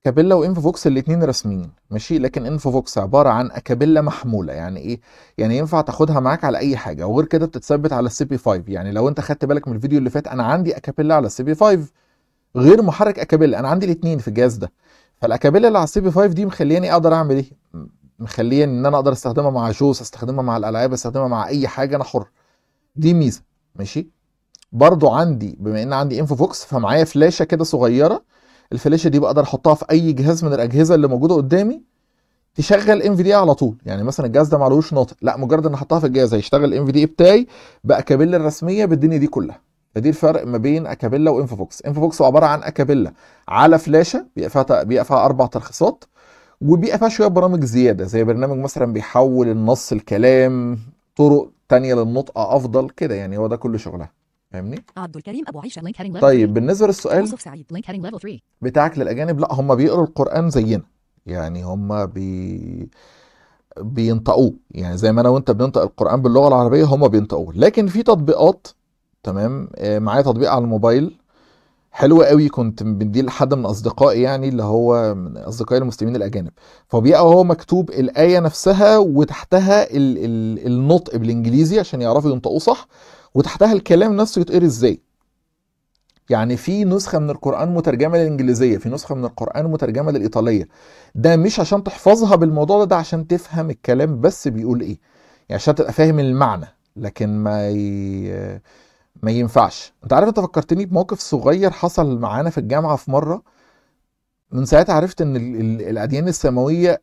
اكابيلا وانفوفوكس الاثنين رسميين ماشي لكن انفوفوكس عباره عن اكابيلا محموله يعني ايه يعني ينفع تاخدها معاك على اي حاجه وغير كده بتتثبت على السي بي 5 يعني لو انت خدت بالك من الفيديو اللي فات انا عندي اكابيلا على السي بي 5 غير محرك اكابيلا انا عندي الاثنين في الجهاز ده فالاكابيلا بي 5 دي مخلياني اقدر اعمل ايه مخلياني ان انا اقدر استخدمها مع جوز استخدمها مع الالعاب استخدمها مع اي حاجه انا حر دي ميزه ماشي برضو عندي بما ان عندي انفو فوكس فمعايا فلاشه كده صغيره الفلاشه دي بقدر احطها في اي جهاز من الاجهزه اللي موجوده قدامي تشغل ام في دي على طول يعني مثلا الجهاز ده معلوش ناطق لا مجرد ان احطها في الجهاز هيشتغل ام في دي بتاعي باكابيلا الرسميه بالدنيا دي كلها فدي الفرق ما بين اكابيلا وانفوبوكس هو عباره عن اكابيلا على فلاشه بيبقى فيها بيبقى فيها اربع ترخيصات وبيبقى فيها شويه برامج زياده زي برنامج مثلا بيحول النص الكلام طرق تانية للنطق افضل كده يعني هو ده كل شغلها فاهمني عبد الكريم ابو عيشه لينك هيرنج طيب بالنسبه للسؤال سعيد لينك ليفل 3 بتاعك للاجانب لا هم بيقروا القران زينا يعني هم بي بينطقوه يعني زي ما انا وانت بننطق القران باللغه العربيه هم بينطقوه لكن في تطبيقات تمام آه، معايا تطبيق على الموبايل حلو قوي كنت بديه لحد من اصدقائي يعني اللي هو من اصدقائي المسلمين الاجانب فبيقى هو مكتوب الايه نفسها وتحتها الـ الـ النطق بالانجليزي عشان يعرفوا ينطقوه صح وتحتها الكلام نفسه يتقرا ازاي يعني في نسخه من القران مترجمه للانجليزيه في نسخه من القران مترجمه للايطاليه ده مش عشان تحفظها بالموضوع ده ده عشان تفهم الكلام بس بيقول ايه يعني عشان تبقى فاهم المعنى لكن ما ي... ما ينفعش انت عارف انت فكرتني بموقف صغير حصل معانا في الجامعه في مره من ساعتها عرفت ان الاديان السماويه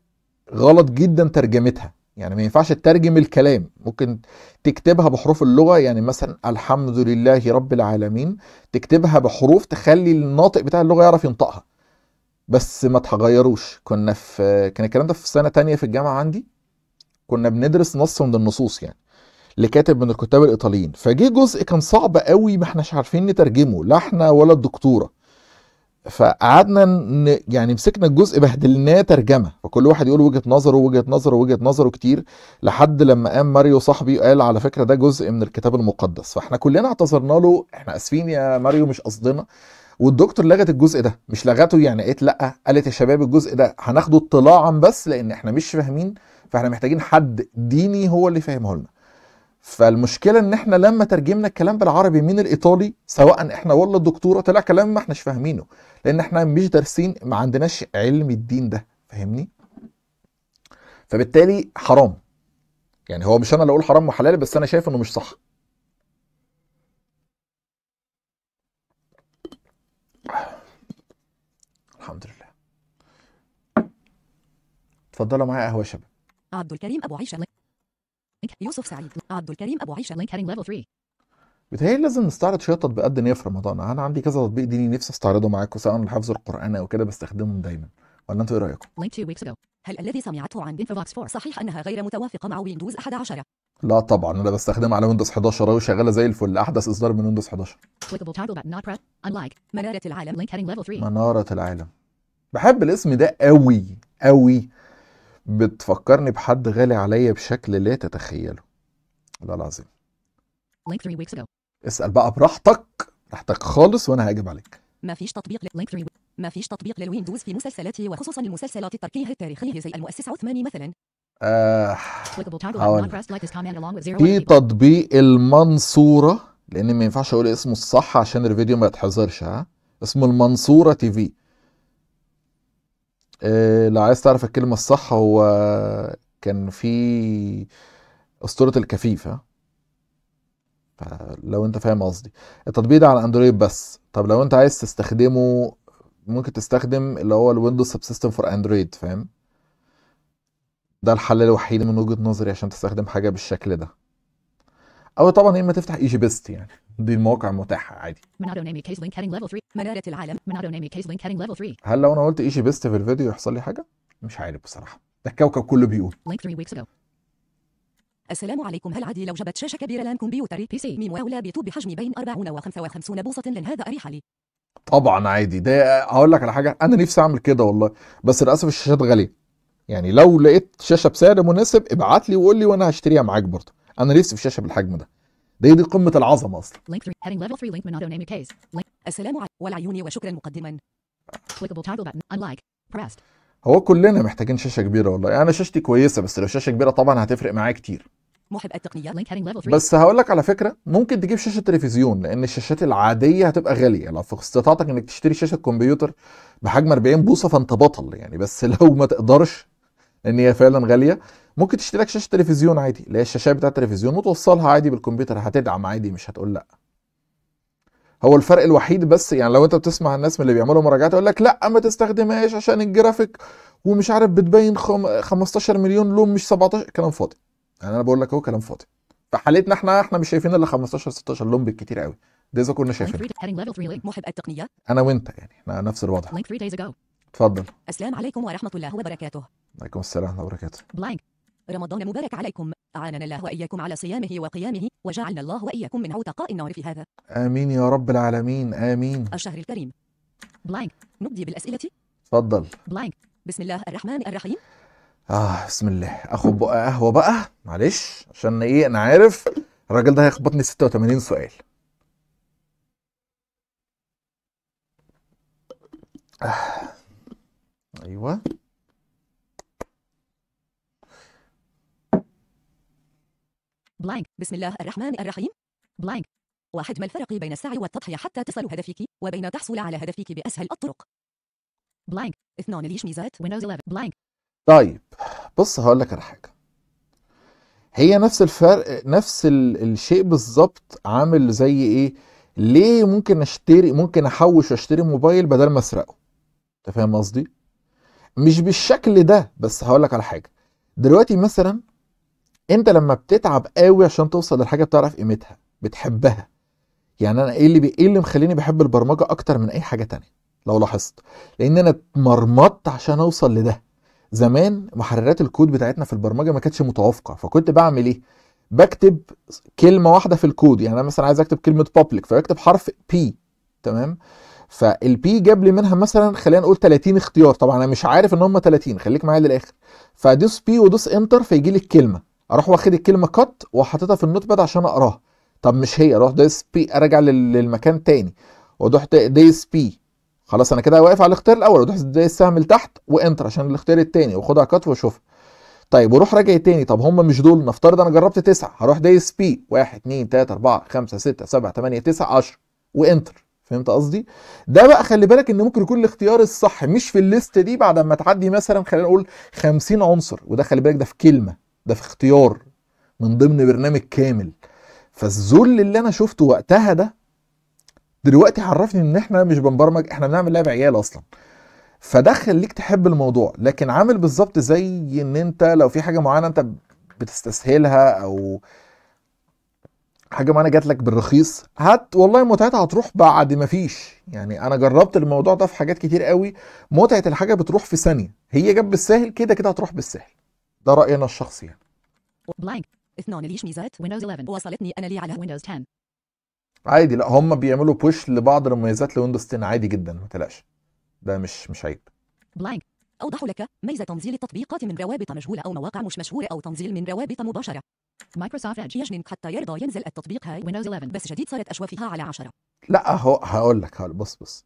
غلط جدا ترجمتها يعني ما ينفعش تترجم الكلام ممكن تكتبها بحروف اللغه يعني مثلا الحمد لله رب العالمين تكتبها بحروف تخلي الناطق بتاع اللغه يعرف ينطقها بس ما تغيروش كنا في كان الكلام ده في سنه تانية في الجامعه عندي كنا بندرس نص من النصوص يعني لكاتب من الكتاب الايطاليين فجه جزء كان صعب قوي ما احناش عارفين نترجمه لا احنا ولا الدكتوره فقعدنا ن... يعني مسكنا الجزء بهدلناه ترجمه فكل واحد يقول وجهه نظره وجهه نظره وجهه نظره كتير لحد لما قام ماريو صاحبي قال على فكره ده جزء من الكتاب المقدس فاحنا كلنا اعتذرنا له احنا اسفين يا ماريو مش قصدنا والدكتور لغت الجزء ده مش لغته يعني قالت لا قالت يا شباب الجزء ده هناخده اطلاعا بس لان احنا مش فاهمين فاحنا محتاجين حد ديني هو اللي فاهمه لنا فالمشكله ان احنا لما ترجمنا الكلام بالعربي من الايطالي سواء احنا ولا الدكتوره طلع كلام ما احناش فاهمينه لان احنا مش دارسين ما عندناش علم الدين ده فاهمني فبالتالي حرام يعني هو مش انا اللي اقول حرام وحلال بس انا شايف انه مش صح الحمد لله اتفضلوا معايا قهوه شباب عبد الكريم ابو عيشه يوسف سعيد عبد الكريم ابو عيشه لينك هيدنج ليفل 3 بتهيألي لازم نستعرض شويه تطبيقات دينيه في رمضان انا عندي كذا تطبيق ديني نفسي استعرضه معاكم سواء لحفظ القران او كده بستخدمهم دايما ولا انتوا ايه رايكم؟ هل الذي سمعته عن بنت فوكس 4 صحيح انها غير متوافقه مع ويندوز 11 لا طبعا انا بستخدمها على ويندوز 11 وشغالة زي الفل احدث اصدار من ويندوز 11 مناره العالم مناره العالم بحب الاسم ده قوي قوي بتفكرني بحد غالي عليا بشكل لا تتخيله والله العظيم اسال بقى براحتك براحتك خالص وانا هاجب عليك مفيش تطبيق لينك فيش تطبيق للويندوز في مسلسلاتي وخصوصا المسلسلات التركيه التاريخيه زي المؤسس عثماني مثلا آه في تطبيق المنصورة لأن ما ينفعش أقول اسمه الصح عشان الفيديو ما يتحذرش ها اسمه المنصورة تي في آه، لو عايز تعرف الكلمة الصح هو كان في أسطورة الكفيف لو انت فاهم قصدي التطبيق ده على اندرويد بس طب لو انت عايز تستخدمه ممكن تستخدم اللي هو الويندوز سب سيستم فور اندرويد فاهم ده الحل الوحيد من وجهة نظري عشان تستخدم حاجة بالشكل ده او طبعا يا اما تفتح ايجي بيست يعني دي المواقع متاحه عادي منارة العالم هل لو انا قلت ايجي بيست في الفيديو يحصل لي حاجه مش عارف بصراحه ده الكوكب كله بيقول السلام عليكم هل عادي لو جبت شاشه كبيره لان كمبيوتري بي سي ميم واو بيتوب بحجم بين 40 و 55 بوصه لان هذا اريح لي طبعا عادي ده هقول لك على حاجه انا نفسي اعمل كده والله بس للاسف الشاشات غاليه يعني لو لقيت شاشه بسعر مناسب ابعت لي وقول لي وانا هشتريها معاك برضه انا نفسي في شاشه بالحجم ده دي دي قمه العظمه اصلا link 3 heading level 3 link منado name case link السلام والعيون وشكرا مقدما clickable title button unlike pressed هو كلنا محتاجين شاشه كبيره والله انا شاشتي كويسه بس لو شاشه كبيره طبعا هتفرق معايا كتير محب التقنيه لينك هيدنج ليفل 3 بس هقول لك على فكره ممكن تجيب شاشه تلفزيون لان الشاشات العاديه هتبقى غاليه لو في استطاعتك انك تشتري شاشه كمبيوتر بحجم 40 بوصه فانت بطل يعني بس لو ما تقدرش ان هي فعلا غاليه ممكن تشتري لك شاشه تلفزيون عادي اللي هي الشاشات بتاعه التلفزيون وتوصلها عادي بالكمبيوتر هتدعم عادي مش هتقول لا هو الفرق الوحيد بس يعني لو انت بتسمع الناس من اللي بيعملوا مراجعات يقول لك لا ما تستخدمهاش عشان الجرافيك ومش عارف بتبين خم... 15 مليون لون مش 17 كلام فاضي يعني انا بقول لك اهو كلام فاضي في حالتنا احنا احنا مش شايفين الا 15 16 لون بالكتير قوي ده اذا كنا شايفين انا وانت يعني احنا نفس الوضع اتفضل السلام عليكم ورحمه الله وبركاته وعليكم السلام ورحمه الله وبركاته بلانك رمضان مبارك عليكم أعاننا الله وإياكم على صيامه وقيامه وجعلنا الله وإياكم من عتقاء النار في هذا آمين يا رب العالمين آمين الشهر الكريم بلانك نبدي بالأسئلة اتفضل بلانك بسم الله الرحمن الرحيم آه بسم الله أخد بقى قهوة بقى معلش عشان إيه أنا عارف الراجل ده هيخبطني 86 سؤال آه. أيوه بلانك بسم الله الرحمن الرحيم بلانك واحد ما الفرق بين السعي والتضحية حتى تصل هدفك وبين تحصل على هدفك بأسهل الطرق بلانك اثنان ليش ميزات ويندوز 11 بلانك طيب بص هقول لك على حاجة هي نفس الفرق نفس الشيء بالظبط عامل زي ايه ليه ممكن اشتري ممكن احوش واشتري موبايل بدل ما اسرقه انت فاهم قصدي مش بالشكل ده بس هقول لك على حاجه دلوقتي مثلا انت لما بتتعب قوي عشان توصل لحاجه بتعرف قيمتها بتحبها يعني انا ايه اللي ايه اللي مخليني بحب البرمجه اكتر من اي حاجه تانية لو لاحظت لان انا اتمرمطت عشان اوصل لده زمان محررات الكود بتاعتنا في البرمجه ما كانتش متوافقه فكنت بعمل ايه بكتب كلمه واحده في الكود يعني انا مثلا عايز اكتب كلمه بابليك فبكتب حرف بي تمام فالبي جاب لي منها مثلا خلينا نقول 30 اختيار طبعا انا مش عارف ان هم 30 خليك معايا للاخر فادوس بي ودوس انتر فيجي لي الكلمه اروح واخد الكلمه كات وحاططها في النوت باد عشان اقراها طب مش هي اروح دايس بي ارجع للمكان تاني واروح دايس بي خلاص انا كده واقف على الاختيار الاول واروح دايس سهم لتحت وانتر عشان الاختيار التاني واخدها كات واشوفها طيب وروح راجع تاني طب هم مش دول نفترض انا جربت تسعه هروح دايس بي 1 2 3 4 5 6 7 8 9 10 وانتر فهمت قصدي؟ ده بقى خلي بالك ان ممكن يكون الاختيار الصح مش في الليست دي بعد ما تعدي مثلا خلينا نقول 50 عنصر وده خلي بالك ده في كلمه ده في اختيار من ضمن برنامج كامل فالذل اللي انا شفته وقتها ده دلوقتي عرفني ان احنا مش بنبرمج احنا بنعمل لعب عيال اصلا فده خليك تحب الموضوع لكن عامل بالظبط زي ان انت لو في حاجه معينه انت بتستسهلها او حاجه معينه جات لك بالرخيص هات والله متعتها هتروح بعد ما فيش يعني انا جربت الموضوع ده في حاجات كتير قوي متعه الحاجه بتروح في ثانيه هي جت بالسهل كده كده هتروح بالسهل ده راينا الشخصي يعني بلانك اثنان ليش ميزات ويندوز 11 وصلتني انا لي على ويندوز 10 عادي لا هم بيعملوا بوش لبعض المميزات لويندوز 10 عادي جدا ما تقلقش ده مش مش عيب بلانك أوضح لك ميزة تنزيل التطبيقات من روابط مجهولة أو مواقع مش مشهورة أو تنزيل من روابط مباشرة مايكروسوفت ادج يجنن حتى يرضى ينزل التطبيق هاي ويندوز 11 بس جديد صارت اشوافها على 10 لا اهو هقول لك هقول بص بص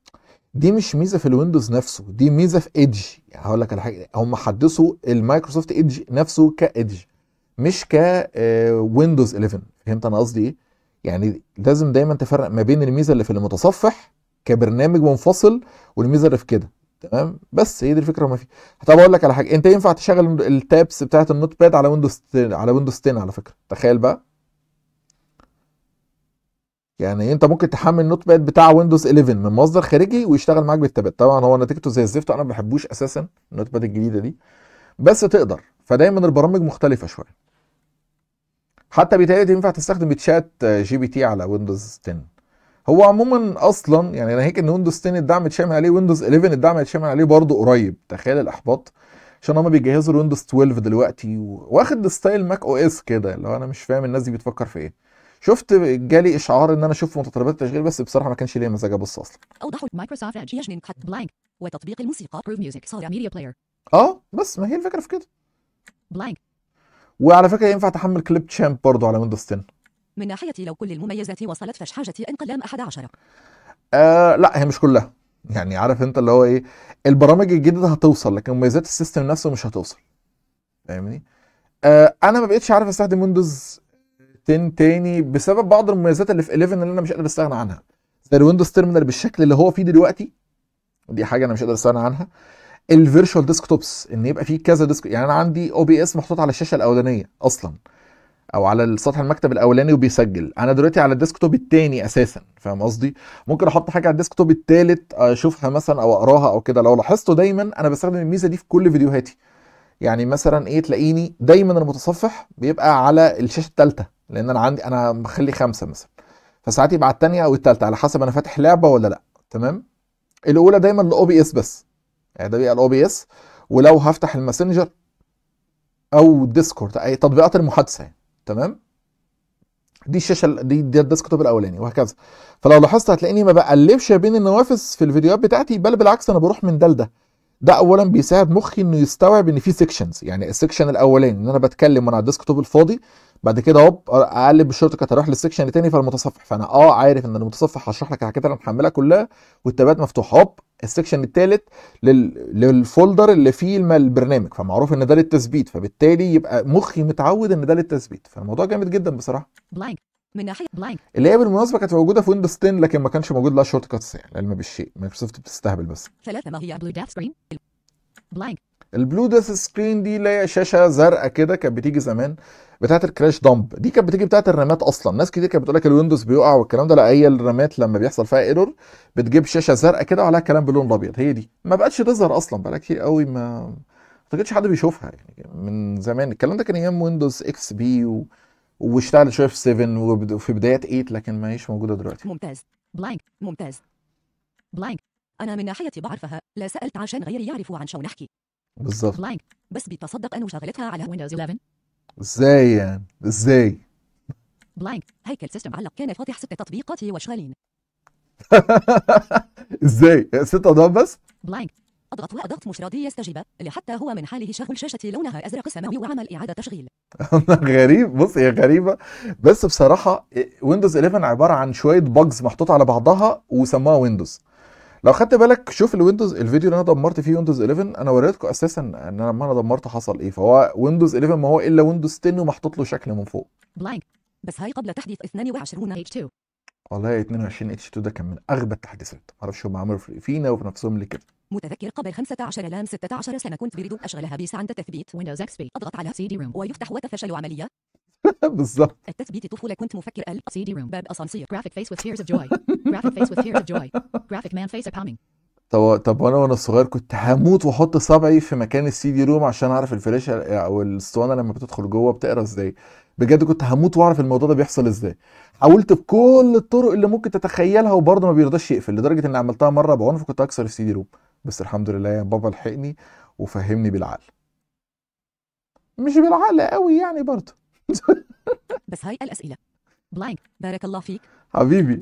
دي مش ميزه في الويندوز نفسه دي ميزه في ادج يعني هقول لك على حاجه هم حدثوا المايكروسوفت ادج نفسه كادج مش ك آه، ويندوز 11 فهمت انا قصدي ايه يعني لازم دايما تفرق ما بين الميزه اللي في المتصفح كبرنامج منفصل والميزه اللي في كده تمام بس هي دي الفكره ما في طب اقول لك على حاجه انت ينفع تشغل التابس بتاعه النوت باد على ويندوز على ويندوز 10 على فكره تخيل بقى يعني انت ممكن تحمل نوت باد بتاع ويندوز 11 من مصدر خارجي ويشتغل معاك بالتابات طبعا هو نتيجته زي الزفت انا ما بحبوش اساسا النوت باد الجديده دي بس تقدر فدايما البرامج مختلفه شويه حتى بيتهيألي ينفع تستخدم تشات جي بي تي على ويندوز 10 هو عموما اصلا يعني انا هيك ان ويندوز 10 الدعم اتشمل عليه ويندوز 11 الدعم اتشمل عليه برضه قريب تخيل الاحباط عشان هما بيجهزوا الويندوز 12 دلوقتي واخد ستايل ماك او اس كده اللي هو انا مش فاهم الناس دي بتفكر في ايه شفت جالي اشعار ان انا اشوف متطلبات التشغيل بس بصراحه ما كانش ليا مزاج ابص اصلا اوضح مايكروسوفت يشن كات بلانك وتطبيق الموسيقى بروف ميوزك صار ميديا بلاير اه بس ما هي الفكره في كده بلانك وعلى فكره ينفع تحمل كليب تشامب برضه على ويندوز 10 من ناحية لو كل المميزات وصلت فش أن قلم أحد عشر آه لا هي مش كلها يعني عارف انت اللي هو ايه البرامج الجديده هتوصل لكن مميزات السيستم نفسه مش هتوصل فاهمني آه انا ما بقتش عارف استخدم ويندوز 10 تاني بسبب بعض المميزات اللي في 11 اللي انا مش قادر استغنى عنها زي الويندوز تيرمينال بالشكل اللي هو فيه دلوقتي ودي حاجه انا مش قادر استغنى عنها الفيرشوال ديسك توبس ان يبقى فيه كذا ديسك يعني انا عندي او بي اس محطوط على الشاشه الاولانيه اصلا او على سطح المكتب الاولاني وبيسجل انا دلوقتي على الديسكتوب الثاني اساسا فاهم قصدي ممكن احط حاجه على الديسكتوب الثالث آه، اشوفها مثلا او اقراها او كده لو لاحظتوا دايما انا بستخدم الميزه دي في كل فيديوهاتي يعني مثلا ايه تلاقيني دايما المتصفح بيبقى على الشاشه الثالثه لان انا عندي انا مخلي خمسه مثلا فساعات يبقى على الثانيه او الثالثه على حسب انا فاتح لعبه ولا لا تمام الاولى دايما الاو بي اس بس يعني ده بيبقى الاو بي اس ولو هفتح الماسنجر او ديسكورد اي تطبيقات المحادثه يعني تمام دي الشاشه دي ده الديسكتوب الاولاني وهكذا فلو لاحظت هتلاقيني ما بقلبش بين النوافذ في الفيديوهات بتاعتي بل بالعكس انا بروح من ده لده ده اولا بيساعد مخي انه يستوعب ان في سيكشنز يعني السيكشن الاولاني ان انا بتكلم وانا على الديسكتوب الفاضي بعد كده هوب اقلب الشورت كات اروح للسكشن الثاني في المتصفح فانا اه عارف ان المتصفح هشرح لك الحاجات اللي محملها كلها والتابات مفتوحه هوب السكشن الثالث لل... للفولدر اللي فيه البرنامج فمعروف ان ده للتثبيت فبالتالي يبقى مخي متعود ان ده للتثبيت فالموضوع جامد جدا بصراحه بلانك من ناحيه بلانك اللي هي بالمناسبه كانت موجوده في ويندوز 10 لكن ما كانش موجود لها شورت كاتس يعني علم بالشيء مايكروسوفت بتستهبل بس ثلاثه ما هي بلو داف سكرين بلانك البلو ديث سكرين دي اللي هي شاشه زرقاء كده كانت بتيجي زمان بتاعه الكراش دمب دي كانت بتيجي بتاعه الرامات اصلا ناس كتير كانت بتقول لك الويندوز بيقع والكلام ده لا هي الرامات لما بيحصل فيها ايرور بتجيب شاشه زرقاء كده وعليها كلام باللون الابيض هي دي ما بقتش تظهر اصلا بقى كتير قوي ما ما اعتقدش حد بيشوفها يعني من زمان الكلام ده كان ايام ويندوز اكس بي و... شويه في 7 وفي بدايه 8 لكن ما هيش موجوده دلوقتي ممتاز بلانك ممتاز بلانك انا من ناحيتي بعرفها لا سالت عشان غيري يعرفوا عن شو نحكي بالظبط بس بيتصدق انه شغلتها على ويندوز 11 ازاي يعني ازاي بلانك هيكل سيستم علق كان فاتح ست تطبيقات وشغالين ازاي ست اضغط بس بلاينك اضغط واضغط مش راضي يستجيب لحتى هو من حاله شغل شاشه لونها ازرق سماوي وعمل اعاده تشغيل غريب بص هي غريبه بس بصراحه ويندوز إيه، 11 عباره عن شويه باجز محطوطه على بعضها وسموها ويندوز لو خدت بالك شوف الويندوز الفيديو اللي انا دمرت فيه ويندوز 11 انا وريتكم اساسا ان انا لما انا دمرته حصل ايه فهو ويندوز 11 ما هو الا ويندوز 10 ومحطوط له شكل من فوق بلانك بس هاي قبل تحديث 22 اتش 2 والله 22 اتش 2 ده كان من اغبى التحديثات معرفش هم عملوا فينا وفي نفسهم ليه كده متذكر قبل 15 لام 16 سنه كنت بريد اشغلها بيس عند تثبيت ويندوز اكس بي اضغط على سي دي روم ويفتح وتفشل عمليه بالظبط التثبيت كنت مفكر قلب سي دي روم باب اسانسير جرافيك فيس وذ تيرز اوف جوي جرافيك فيس وذ تيرز اوف جوي جرافيك مان فيس بامينج طب طب وانا وانا صغير كنت هموت واحط صبعي في مكان السي دي روم عشان اعرف الفلاشه او الاسطوانه لما بتدخل جوه بتقرا ازاي بجد كنت هموت واعرف الموضوع ده بيحصل ازاي حاولت بكل الطرق اللي ممكن تتخيلها وبرضه ما بيرضاش يقفل لدرجه اني عملتها مره بعنف كنت اكسر السي دي روم بس الحمد لله بابا لحقني وفهمني بالعقل مش بالعقل قوي يعني برضه بس هاي الاسئله بلانك بارك الله فيك حبيبي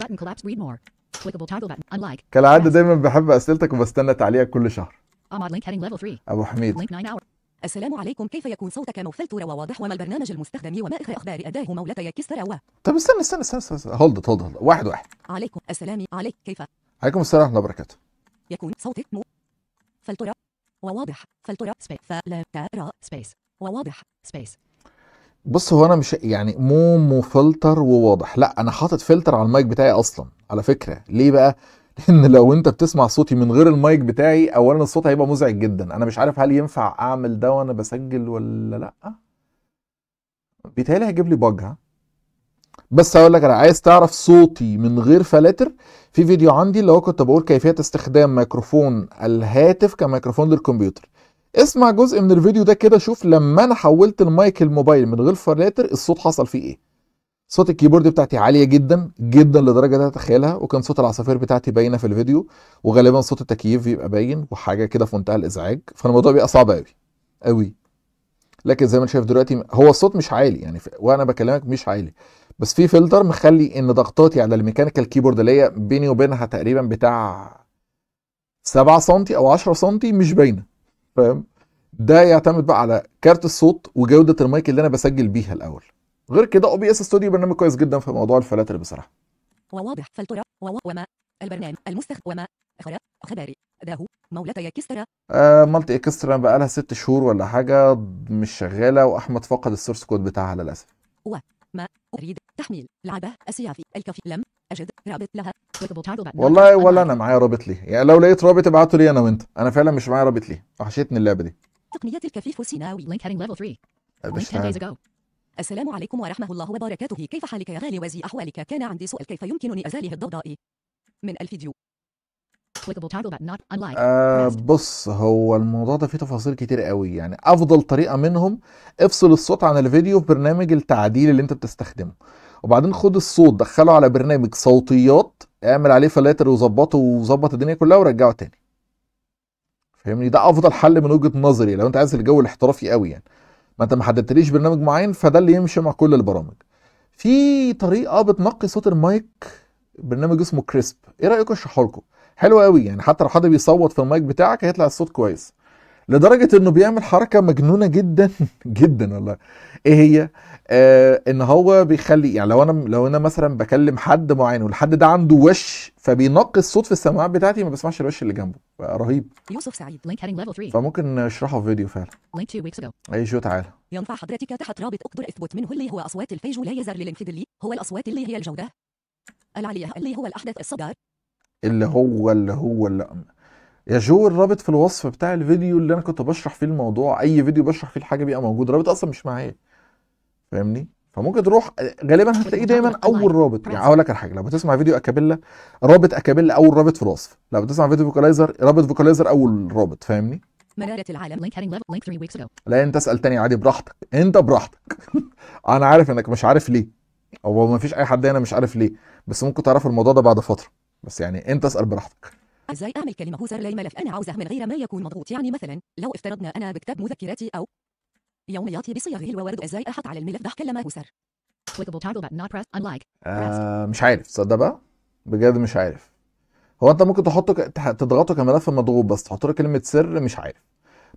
كالعاده دايما بحب اسئلتك وبستنى تعليقك كل شهر ابو حميد السلام عليكم كيف يكون صوتك موفلتر وواضح وما البرنامج المستخدم وما اخر اخبار اداه مولاتا يا كسرى و طب استنى استنى استنى, هولد هولد واحد واحد عليكم السلام عليك كيف عليكم السلام ورحمه الله وبركاته يكون صوتك مو فلترا وواضح فلترا سبيس فلا ترى سبيس وواضح سبيس بص هو انا مش يعني مو فلتر وواضح لا انا حاطط فلتر على المايك بتاعي اصلا على فكره ليه بقى لان لو انت بتسمع صوتي من غير المايك بتاعي اولا الصوت هيبقى مزعج جدا انا مش عارف هل ينفع اعمل ده وانا بسجل ولا لا بيتهيألي هيجيب لي باج ها بس هقول لك انا عايز تعرف صوتي من غير فلاتر في فيديو عندي اللي هو كنت بقول كيفيه استخدام ميكروفون الهاتف كميكروفون للكمبيوتر اسمع جزء من الفيديو ده كده شوف لما انا حولت المايك الموبايل من غير فلاتر الصوت حصل فيه ايه صوت الكيبورد بتاعتي عاليه جدا جدا لدرجه لا تتخيلها وكان صوت العصافير بتاعتي باينه في الفيديو وغالبا صوت التكييف بيبقى باين وحاجه كده في منتهى الازعاج فالموضوع بيبقى صعب قوي قوي لكن زي ما انت شايف دلوقتي هو الصوت مش عالي يعني وانا بكلمك مش عالي بس في فلتر مخلي ان ضغطاتي على الميكانيكال كيبورد اللي هي بيني وبينها تقريبا بتاع 7 سم او 10 سم مش باينه فاهم ده يعتمد بقى على كارت الصوت وجوده المايك اللي انا بسجل بيها الاول غير كده او بي اس ستوديو برنامج كويس جدا في موضوع الفلاتر بصراحه وواضح فلترة وما البرنامج المستخدم وما خباري داهو مولتي اكسترا آه مالتي اكسترا بقى لها ست شهور ولا حاجه مش شغاله واحمد فقد السورس كود بتاعها للاسف و ما أريد تحميل لعبة السيافي الكفي لم أجد رابط لها والله ولا أنا معايا رابط ليه يعني لو لقيت رابط ابعته لي أنا وأنت أنا فعلا مش معايا رابط ليه وحشتني اللعبة دي تقنية الكفيف والسيناوي لينك هيدنج ليفل 3 السلام عليكم ورحمة الله وبركاته كيف حالك يا غالي وزي أحوالك كان عندي سؤال كيف يمكنني أزاله الضوضاء من الفيديو آه بص هو الموضوع ده فيه تفاصيل كتير قوي يعني افضل طريقه منهم افصل الصوت عن الفيديو في برنامج التعديل اللي انت بتستخدمه وبعدين خد الصوت دخله على برنامج صوتيات اعمل عليه فلاتر وظبطه وظبط الدنيا كلها ورجعه تاني فاهمني ده افضل حل من وجهه نظري لو انت عايز الجو الاحترافي قوي يعني ما انت ما حددتليش برنامج معين فده اللي يمشي مع كل البرامج في طريقه بتنقي صوت المايك برنامج اسمه كريسب ايه رايكم اشرحه لكم حلو قوي يعني حتى لو حد بيصوت في المايك بتاعك هيطلع الصوت كويس لدرجه انه بيعمل حركه مجنونه جدا جدا والله ايه هي آه ان هو بيخلي يعني لو انا لو انا مثلا بكلم حد معين والحد ده عنده وش فبينقي الصوت في السماعات بتاعتي ما بسمعش الوش اللي جنبه رهيب يوسف سعيد لينك هيدنج ليفل 3 فممكن اشرحه في فيديو فعلا لينك 2 ويكس اجو اي شو تعالى ينفع حضرتك تحت رابط اقدر اثبت منه اللي هو اصوات الفيج لا يزر للانفيدلي هو الاصوات اللي هي الجوده العاليه اللي هو الاحدث الصدار اللي هو اللي هو اللي جو الرابط في الوصف بتاع الفيديو اللي انا كنت بشرح فيه الموضوع اي فيديو بشرح فيه الحاجه بيبقى موجود الرابط اصلا مش معايا فاهمني فممكن تروح غالبا هتلاقيه دايما اول رابط يعني اقول لك على حاجه لو بتسمع فيديو اكابيلا رابط اكابيلا اول رابط في الوصف لو بتسمع فيديو فوكالايزر رابط فوكالايزر اول رابط فاهمني لا انت اسال تاني عادي براحتك انت براحتك انا عارف انك مش عارف ليه او ما فيش اي حد هنا مش عارف ليه بس ممكن تعرف الموضوع ده بعد فتره بس يعني انت اسال براحتك ازاي اعمل كلمه هوزر لي ملف انا عاوزه من غير ما يكون مضغوط يعني مثلا لو افترضنا انا بكتب مذكراتي او يومياتي بصيغه الووارد ازاي احط على الملف ده كلمه هوزر آه، مش عارف صدق بقى بجد مش عارف هو انت ممكن تحطه تضغطه كملف مضغوط بس تحط له كلمه سر مش عارف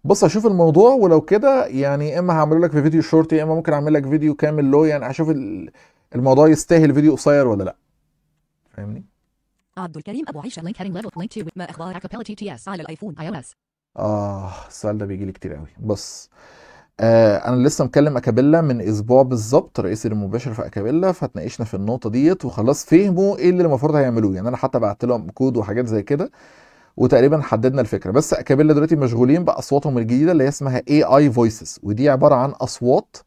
بص اشوف الموضوع ولو كده يعني يا اما هعمله لك في فيديو شورت يا اما ممكن اعمل لك فيديو كامل له يعني اشوف الموضوع يستاهل فيديو قصير ولا لا فاهمني عبد الكريم ابو عيشه لينك هيدنج ليفل لينك 2 ما اخبار اكابيلا تي تي اس على الايفون اي او اس اه السؤال ده بيجي لي كتير قوي بص آه انا لسه مكلم اكابيلا من اسبوع بالظبط رئيس المباشر في اكابيلا فتناقشنا في النقطه ديت وخلاص فهموا ايه اللي المفروض هيعملوه يعني انا حتى بعت لهم كود وحاجات زي كده وتقريبا حددنا الفكره بس اكابيلا دلوقتي مشغولين باصواتهم الجديده اللي هي اسمها اي اي فويسز ودي عباره عن اصوات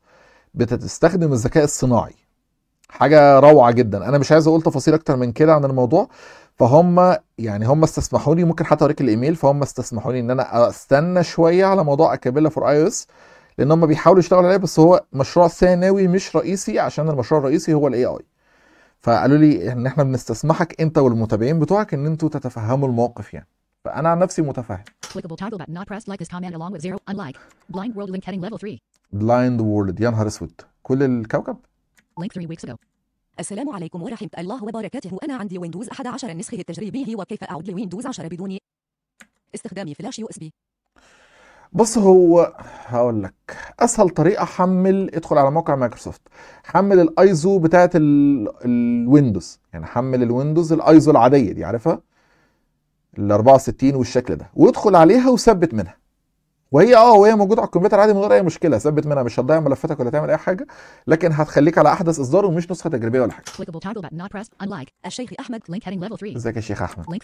بتستخدم الذكاء الصناعي حاجه روعه جدا انا مش عايز اقول تفاصيل اكتر من كده عن الموضوع فهم يعني هم استسمحوا لي ممكن حتى اوريك الايميل فهم استسمحوا لي ان انا استنى شويه على موضوع اكابيلا فور اي او اس لان هم بيحاولوا يشتغلوا عليه بس هو مشروع ثانوي مش رئيسي عشان المشروع الرئيسي هو الاي اي فقالوا لي ان احنا بنستسمحك انت والمتابعين بتوعك ان انتوا تتفهموا الموقف يعني فانا عن نفسي متفهم بلايند وورلد يا نهار اسود كل الكوكب Link 3 weeks ago. السلام عليكم ورحمة الله وبركاته أنا عندي ويندوز 11 نسخه التجريبي وكيف أعود لويندوز 10 بدون استخدام فلاش يو اس بي بص هو هقول لك اسهل طريقه حمل ادخل على موقع مايكروسوفت حمل الايزو بتاعه الويندوز يعني حمل الويندوز الايزو العاديه دي عارفها ال 64 والشكل ده وادخل عليها وثبت منها وهي اه وهي موجوده على الكمبيوتر عادي من غير اي مشكله ثبت منها مش هتضيع ملفاتك ولا تعمل اي حاجه لكن هتخليك على احدث اصدار ومش نسخه تجريبيه ولا حاجه الشيخ احمد ازيك يا شيخ احمد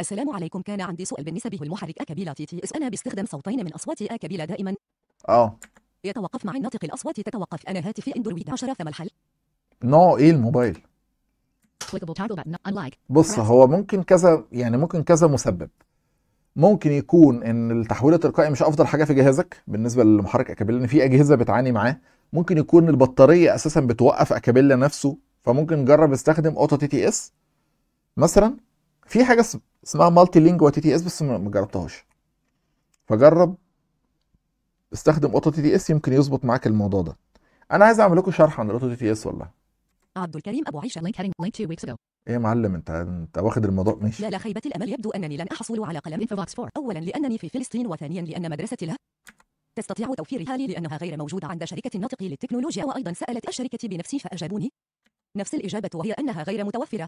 السلام عليكم كان عندي سؤال بالنسبه للمحرك اكابيلا تي تي اس انا باستخدام صوتين من اصوات اكابيلا دائما اه يتوقف مع الناطق الاصوات تتوقف انا هاتفي اندرويد 10 فما الحل نوع ايه الموبايل بص هو ممكن كذا يعني ممكن كذا مسبب ممكن يكون ان التحويل التلقائي مش افضل حاجه في جهازك بالنسبه لمحرك اكابيلا لان في اجهزه بتعاني معاه ممكن يكون البطاريه اساسا بتوقف اكابيلا نفسه فممكن جرب استخدم اوتو تي تي اس مثلا في حاجه اسمها مالتي لينجوا تي تي اس بس ما جربتهاش فجرب استخدم اوتو تي تي اس يمكن يظبط معاك الموضوع ده انا عايز اعمل لكم شرح عن الاوتو تي تي اس والله عبد الكريم ابو عيشه لينك هارين لينك 2 ويكس اجو ايه يا معلم انت انت واخد الموضوع ماشي لا لا خيبة الامل يبدو انني لن احصل على قلم في 4 اولا لانني في فلسطين وثانيا لان مدرستي لا تستطيع توفيرها لي لانها غير موجودة عند شركة الناطق للتكنولوجيا وايضا سالت الشركة بنفسي فاجابوني نفس الاجابة وهي انها غير متوفرة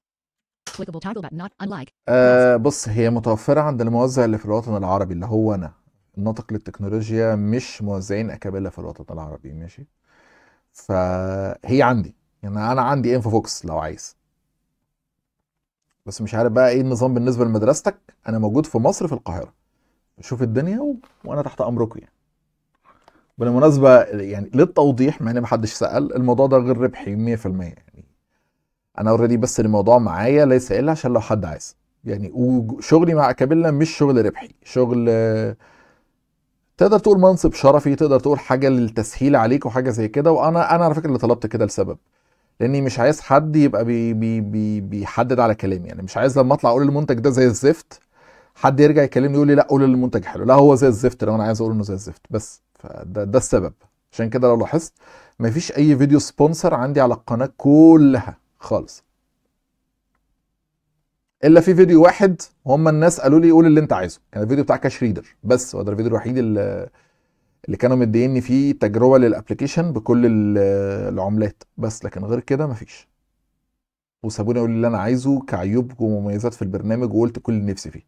أه بص هي متوفرة عند الموزع اللي في الوطن العربي اللي هو أنا الناطق للتكنولوجيا مش موزعين أكابيلا في الوطن العربي ماشي فهي عندي يعني انا عندي انفو فوكس لو عايز بس مش عارف بقى ايه النظام بالنسبه لمدرستك انا موجود في مصر في القاهره شوف الدنيا و... وانا تحت امركم يعني بالمناسبه يعني للتوضيح مع ان محدش سال الموضوع ده غير ربحي 100% يعني انا اوريدي بس الموضوع معايا ليس الا عشان لو حد عايز يعني وشغلي مع كابيلا مش شغل ربحي شغل تقدر تقول منصب شرفي تقدر تقول حاجه للتسهيل عليك وحاجه زي كده وانا انا على فكره اللي طلبت كده لسبب لاني مش عايز حد يبقى بي بي بي بيحدد على كلامي يعني مش عايز لما اطلع اقول المنتج ده زي الزفت حد يرجع يكلمني يقول لي لا قول المنتج حلو لا هو زي الزفت لو انا عايز اقول انه زي الزفت بس فده ده السبب عشان كده لو لاحظت مفيش اي فيديو سبونسر عندي على القناه كلها خالص الا في فيديو واحد هم الناس قالوا لي قول اللي انت عايزه كان يعني الفيديو بتاع كاش ريدر بس هو ده الفيديو الوحيد اللي اللي كانوا مديني فيه تجربه للابلكيشن بكل العملات بس لكن غير كده مفيش وسابوني اقول اللي انا عايزه كعيوب ومميزات في البرنامج وقلت كل اللي نفسي فيه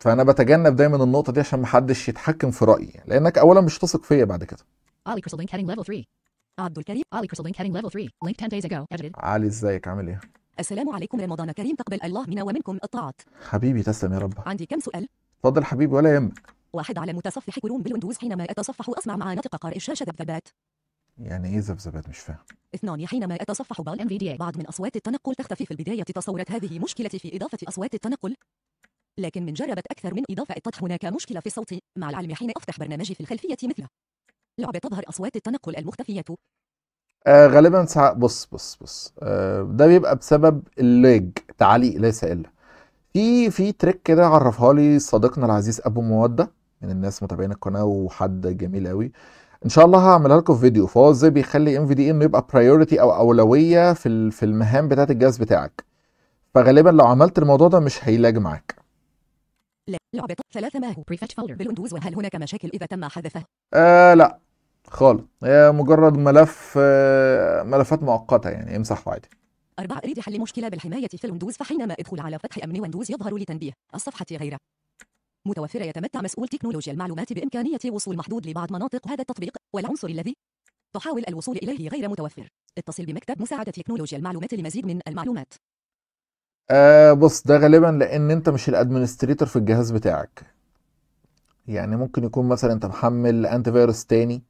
فانا بتجنب دايما النقطه دي عشان محدش يتحكم في رايي يعني لانك اولا مش تثق فيا بعد كده علي عبد الكريم علي كريستال لينك هيدنج ليفل 3 لينك 10 علي ازيك عامل ايه السلام عليكم رمضان كريم تقبل الله منا ومنكم الطاعات حبيبي تسلم يا رب عندي كم سؤال اتفضل حبيبي ولا يهمك واحد على متصفح كروم بالويندوز حينما أتصفح أسمع مع نطق قارئ الشاشة ذبذبات يعني ايه ذبذبات مش فاهم اثنان حينما اتصفح بالانفيديا بعض من اصوات التنقل تختفي في البدايه تصورت هذه مشكلتي في اضافه اصوات التنقل لكن من جربت اكثر من اضافه التضح هناك مشكله في الصوت مع العلم حين افتح برنامجي في الخلفيه مثله لعبه تظهر اصوات التنقل المختفيه آه غالبا سع... بص بص بص آه ده بيبقى بسبب الليج تعليق ليس الا في في تريك كده عرفها لي صديقنا العزيز ابو موده من الناس متابعين القناه وحد جميل قوي ان شاء الله هعملها لكم في فيديو فهو ازاي بيخلي ام في دي انه يبقى برايورتي او اولويه في في المهام بتاعه الجهاز بتاعك فغالبا لو عملت الموضوع ده مش هيلاج معاك لعبة ثلاثة ما هو فولدر بالويندوز وهل هناك مشاكل إذا تم حذفه؟ آه لا خالص هي مجرد ملف آه ملفات مؤقتة يعني امسحه عادي أربعة أريد حل مشكلة بالحماية في الويندوز فحينما أدخل على فتح أمن ويندوز يظهر لي تنبيه الصفحة غيره متوفرة يتمتع مسؤول تكنولوجيا المعلومات بإمكانية وصول محدود لبعض مناطق هذا التطبيق والعنصر الذي تحاول الوصول إليه غير متوفر اتصل بمكتب مساعدة تكنولوجيا المعلومات لمزيد من المعلومات آه بص ده غالبا لأن أنت مش الأدمنستريتور في الجهاز بتاعك يعني ممكن يكون مثلا أنت محمل أنتي فيروس تاني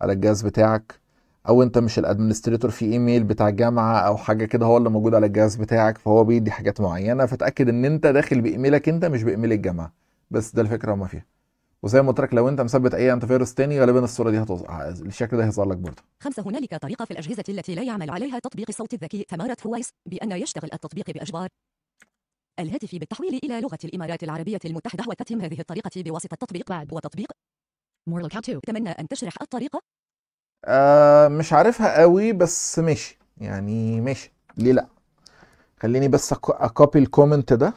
على الجهاز بتاعك او انت مش الادمنستريتور في ايميل بتاع جامعه او حاجه كده هو اللي موجود على الجهاز بتاعك فهو بيدي حاجات معينه فتاكد ان انت داخل بايميلك انت مش بايميل الجامعه بس ده الفكره وما فيها وزي ما قلت لك لو انت مثبت اي انت فيروس تاني غالبا الصوره دي هتظهر الشكل ده هيظهر لك برضه. خمسه هنالك طريقه في الاجهزه التي لا يعمل عليها تطبيق الصوت الذكي ثماره فويس بان يشتغل التطبيق باجبار الهاتف بالتحويل الى لغه الامارات العربيه المتحده وتتم هذه الطريقه بواسطه تطبيق بعد وتطبيق مورلوك اتمنى ان تشرح الطريقه آه مش عارفها قوي بس ماشي يعني ماشي ليه لا خليني بس اكوبي الكومنت ده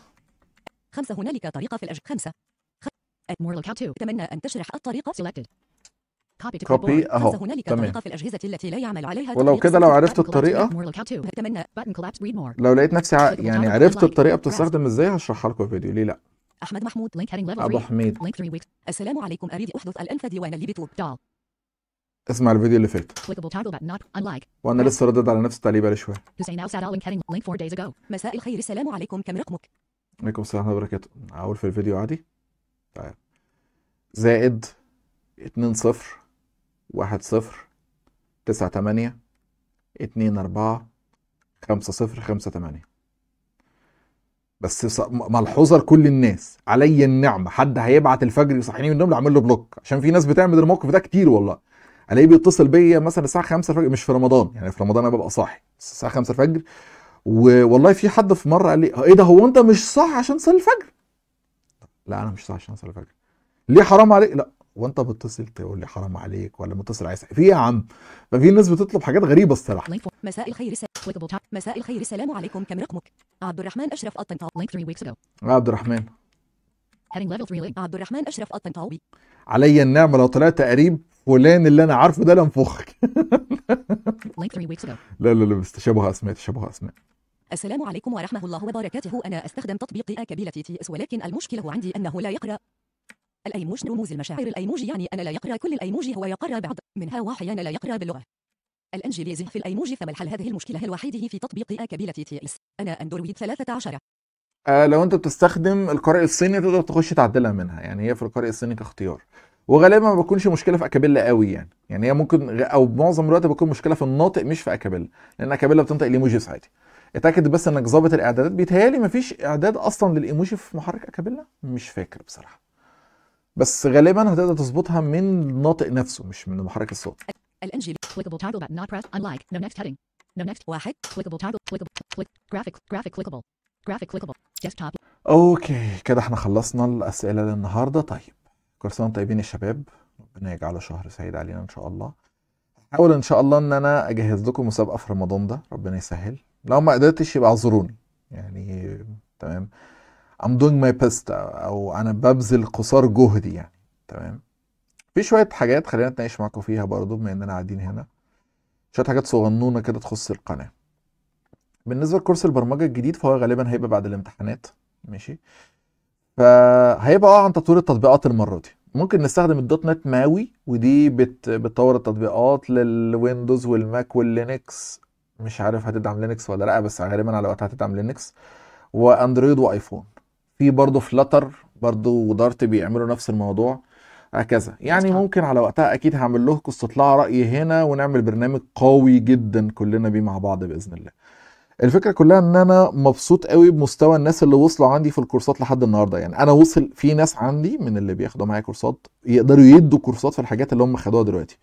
خمسة هنالك طريقة في الأجر خمسة أتمنى أن تشرح الطريقة selected كوبي أهو تمام. في الأجهزة التي لا يعمل عليها ولو كده لو عرفت الطريقة لو لقيت نفسي ع... يعني عرفت الطريقة بتستخدم ازاي هشرحها لكم في فيديو ليه لا أحمد محمود لينك heading ليفل 3 أبو حميد السلام عليكم أريد أحدث الأنف ديوان اللي بتوب دال اسمع الفيديو اللي فات وانا لسه ردد على نفس التعليق بقالي شويه مساء الخير السلام عليكم كم رقمك عليكم السلام ورحمة الله وبركاته هقول في الفيديو عادي طيب زائد اتنين صفر واحد صفر تسعة تمانية اتنين أربعة خمسة صفر خمسة تمانية بس ملحوظه لكل الناس علي النعمه حد هيبعت الفجر يصحيني من النوم اعمل له بلوك عشان في ناس بتعمل الموقف ده كتير والله الاقيه بيتصل بيا مثلا الساعه 5 الفجر مش في رمضان يعني في رمضان انا ببقى صاحي الساعه 5 الفجر والله في حد في مره قال لي ايه ده هو انت مش صح عشان تصلي الفجر لا انا مش صح عشان اصلي الفجر ليه حرام عليك لا وانت بتتصل تقول لي حرام عليك ولا متصل عايز في ايه يا عم ففي ناس بتطلب حاجات غريبه الصراحه مساء الخير مساء الخير السلام عليكم كم رقمك عبد الرحمن اشرف الطنطاوي 3 ويكس عبد الرحمن عبد الرحمن اشرف الطنطاوي عليا النعمه لو طلعت قريب فلان اللي انا عارفه ده لانفخك لا لا لا بس تشابه اسماء تشابه اسماء السلام عليكم ورحمة الله وبركاته أنا أستخدم تطبيق أكابيلة تي اس ولكن المشكلة عندي أنه لا يقرأ الأيموج رموز المشاعر الأيموجي يعني أنا لا يقرأ كل الأيموجي هو يقرأ بعض منها وأحيانا لا يقرأ باللغة الإنجليزي في الأيموجي فما الحل هذه المشكلة الوحيدة في تطبيق أكابيلة تي اس أنا أندرويد 13 آه لو أنت بتستخدم القارئ الصيني تقدر تخش تعدلها منها يعني هي في القارئ الصيني كاختيار وغالبا ما بتكونش مشكله في اكابيلا قوي يعني يعني هي ممكن او معظم الوقت بتكون مشكله في الناطق مش في اكابيلا لان اكابيلا بتنطق ليموجيز عادي اتاكد بس انك ظابط الاعدادات بيتهيالي مفيش اعداد اصلا للايموجي في محرك اكابيلا مش فاكر بصراحه بس غالبا هتقدر تظبطها من الناطق نفسه مش من محرك الصوت واحد اوكي كده احنا خلصنا الاسئله للنهارده طيب كل سنه وانتم طيبين يا شباب ربنا يجعله شهر سعيد علينا ان شاء الله هحاول ان شاء الله ان انا اجهز لكم مسابقه في رمضان ده ربنا يسهل لو ما قدرتش يبقى اعذروني يعني تمام I'm doing my best او انا ببذل قصار جهدي يعني تمام في شويه حاجات خلينا نتناقش معاكم فيها برضو بما اننا قاعدين هنا شويه حاجات صغنونه كده تخص القناه بالنسبه لكورس البرمجه الجديد فهو غالبا هيبقى بعد الامتحانات ماشي فهيبقى اه عن تطوير التطبيقات المره دي ممكن نستخدم الدوت نت ماوي ودي بتطور التطبيقات للويندوز والماك واللينكس مش عارف هتدعم لينكس ولا لا بس غالبا على وقتها هتدعم لينكس واندرويد وايفون في برضه فلاتر برضه ودارت بيعملوا نفس الموضوع هكذا يعني ممكن على وقتها اكيد هعمل لكم استطلاع راي هنا ونعمل برنامج قوي جدا كلنا بيه مع بعض باذن الله الفكره كلها ان انا مبسوط قوي بمستوى الناس اللي وصلوا عندي في الكورسات لحد النهارده يعني انا وصل في ناس عندي من اللي بياخدوا معايا كورسات يقدروا يدوا كورسات في الحاجات اللي هم خدوها دلوقتي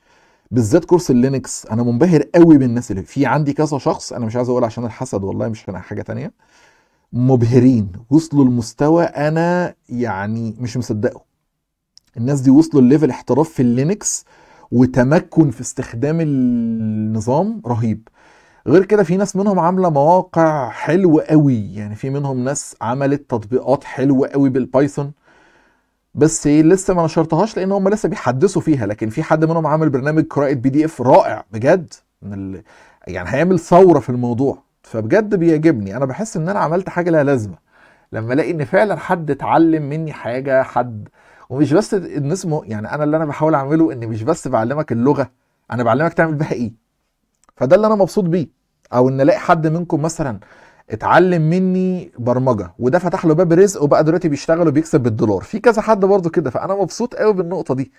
بالذات كورس اللينكس انا منبهر قوي بالناس اللي في عندي كذا شخص انا مش عايز اقول عشان الحسد والله مش عشان حاجه تانية مبهرين وصلوا لمستوى انا يعني مش مصدقه الناس دي وصلوا لليفل احتراف في اللينكس وتمكن في استخدام النظام رهيب غير كده في ناس منهم عامله مواقع حلوه قوي يعني في منهم ناس عملت تطبيقات حلوه قوي بالبايثون بس ايه لسه ما نشرتهاش لان هم لسه بيحدثوا فيها لكن في حد منهم عامل برنامج قراءه بي دي اف رائع بجد من ال... يعني هيعمل ثوره في الموضوع فبجد بيعجبني انا بحس ان انا عملت حاجه لها لازمه لما الاقي ان فعلا حد اتعلم مني حاجه حد ومش بس الناس يعني انا اللي انا بحاول اعمله ان مش بس بعلمك اللغه انا بعلمك تعمل بها ايه فده اللي انا مبسوط بيه او ان الاقي حد منكم مثلا اتعلم مني برمجه وده فتح له باب رزق وبقى دلوقتي بيشتغل وبيكسب بالدولار في كذا حد برضه كده فانا مبسوط قوي بالنقطه دي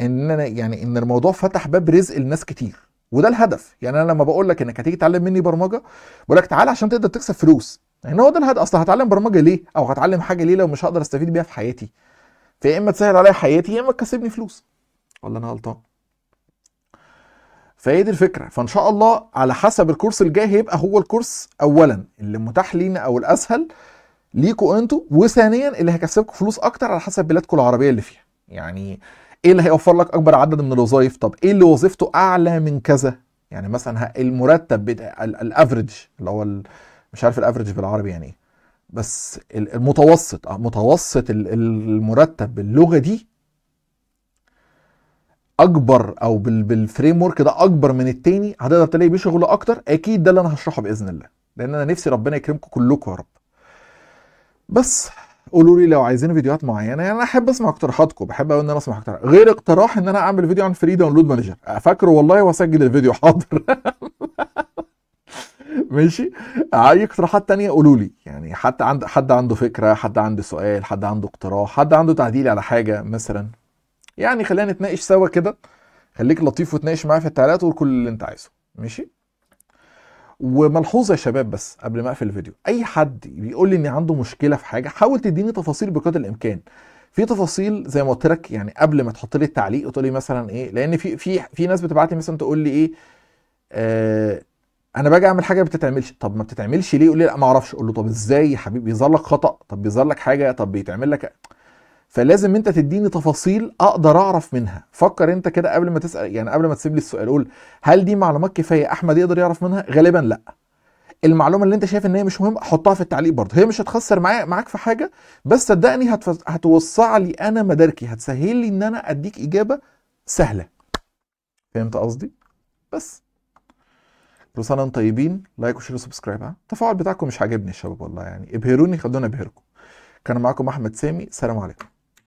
ان انا يعني ان الموضوع فتح باب رزق لناس كتير وده الهدف يعني انا لما بقول لك انك هتيجي تتعلم مني برمجه بقول لك تعالى عشان تقدر تكسب فلوس يعني هو ده الهدف اصل هتعلم برمجه ليه او هتعلم حاجه ليه لو مش هقدر استفيد بيها في حياتي فيا اما تسهل عليا حياتي يا اما تكسبني فلوس ولا انا غلطان فهي دي الفكره فان شاء الله على حسب الكورس الجاي هيبقى هو الكورس اولا اللي متاح لينا او الاسهل ليكوا انتوا وثانيا اللي هيكسبكم فلوس اكتر على حسب بلادكم العربيه اللي فيها يعني ايه اللي هيوفر لك اكبر عدد من الوظائف طب ايه اللي وظيفته اعلى من كذا يعني مثلا المرتب الافريج اللي هو مش عارف الافريج بالعربي يعني ايه بس المتوسط آه، متوسط المرتب باللغه دي اكبر او بالفريم ورك ده اكبر من التاني هتقدر تلاقي بيه شغل اكتر اكيد ده اللي انا هشرحه باذن الله لان انا نفسي ربنا يكرمكم كلكم يا رب بس قولوا لي لو عايزين فيديوهات معينه يعني انا احب اسمع اقتراحاتكم بحب اقول ان انا اسمع اقتراحات غير اقتراح ان انا اعمل فيديو عن فري داونلود مانجر فاكره والله واسجل الفيديو حاضر ماشي اي اقتراحات تانية قولوا لي يعني حتى عند حد عنده فكره حد عنده سؤال حد عنده اقتراح حد عنده تعديل على حاجه مثلا يعني خلينا نتناقش سوا كده خليك لطيف وتناقش معايا في التعليقات وقول كل اللي انت عايزه ماشي وملحوظه يا شباب بس قبل ما اقفل الفيديو اي حد بيقول لي ان عنده مشكله في حاجه حاول تديني تفاصيل بقدر الامكان في تفاصيل زي ما قلت لك يعني قبل ما تحط لي التعليق وتقول لي مثلا ايه لان في في في ناس بتبعت لي مثلا تقول لي ايه آه انا باجي اعمل حاجه ما بتتعملش طب ما بتتعملش ليه يقول لي لا ما اعرفش اقول له طب ازاي يا حبيبي بيظهر لك خطا طب بيظهر لك حاجه طب بيتعمل لك فلازم انت تديني تفاصيل اقدر اعرف منها فكر انت كده قبل ما تسال يعني قبل ما تسيب لي السؤال قول هل دي معلومات كفايه احمد يقدر يعرف منها غالبا لا المعلومه اللي انت شايف ان هي مش مهمه حطها في التعليق برضه هي مش هتخسر معايا معاك في حاجه بس صدقني هتفز... هتوسع لي انا مداركي هتسهل لي ان انا اديك اجابه سهله فهمت قصدي بس كل سنه وانتم طيبين لايك وشير وسبسكرايب ها التفاعل بتاعكم مش عاجبني يا شباب والله يعني ابهروني خلونا ابهركم كان معاكم احمد سامي سلام عليكم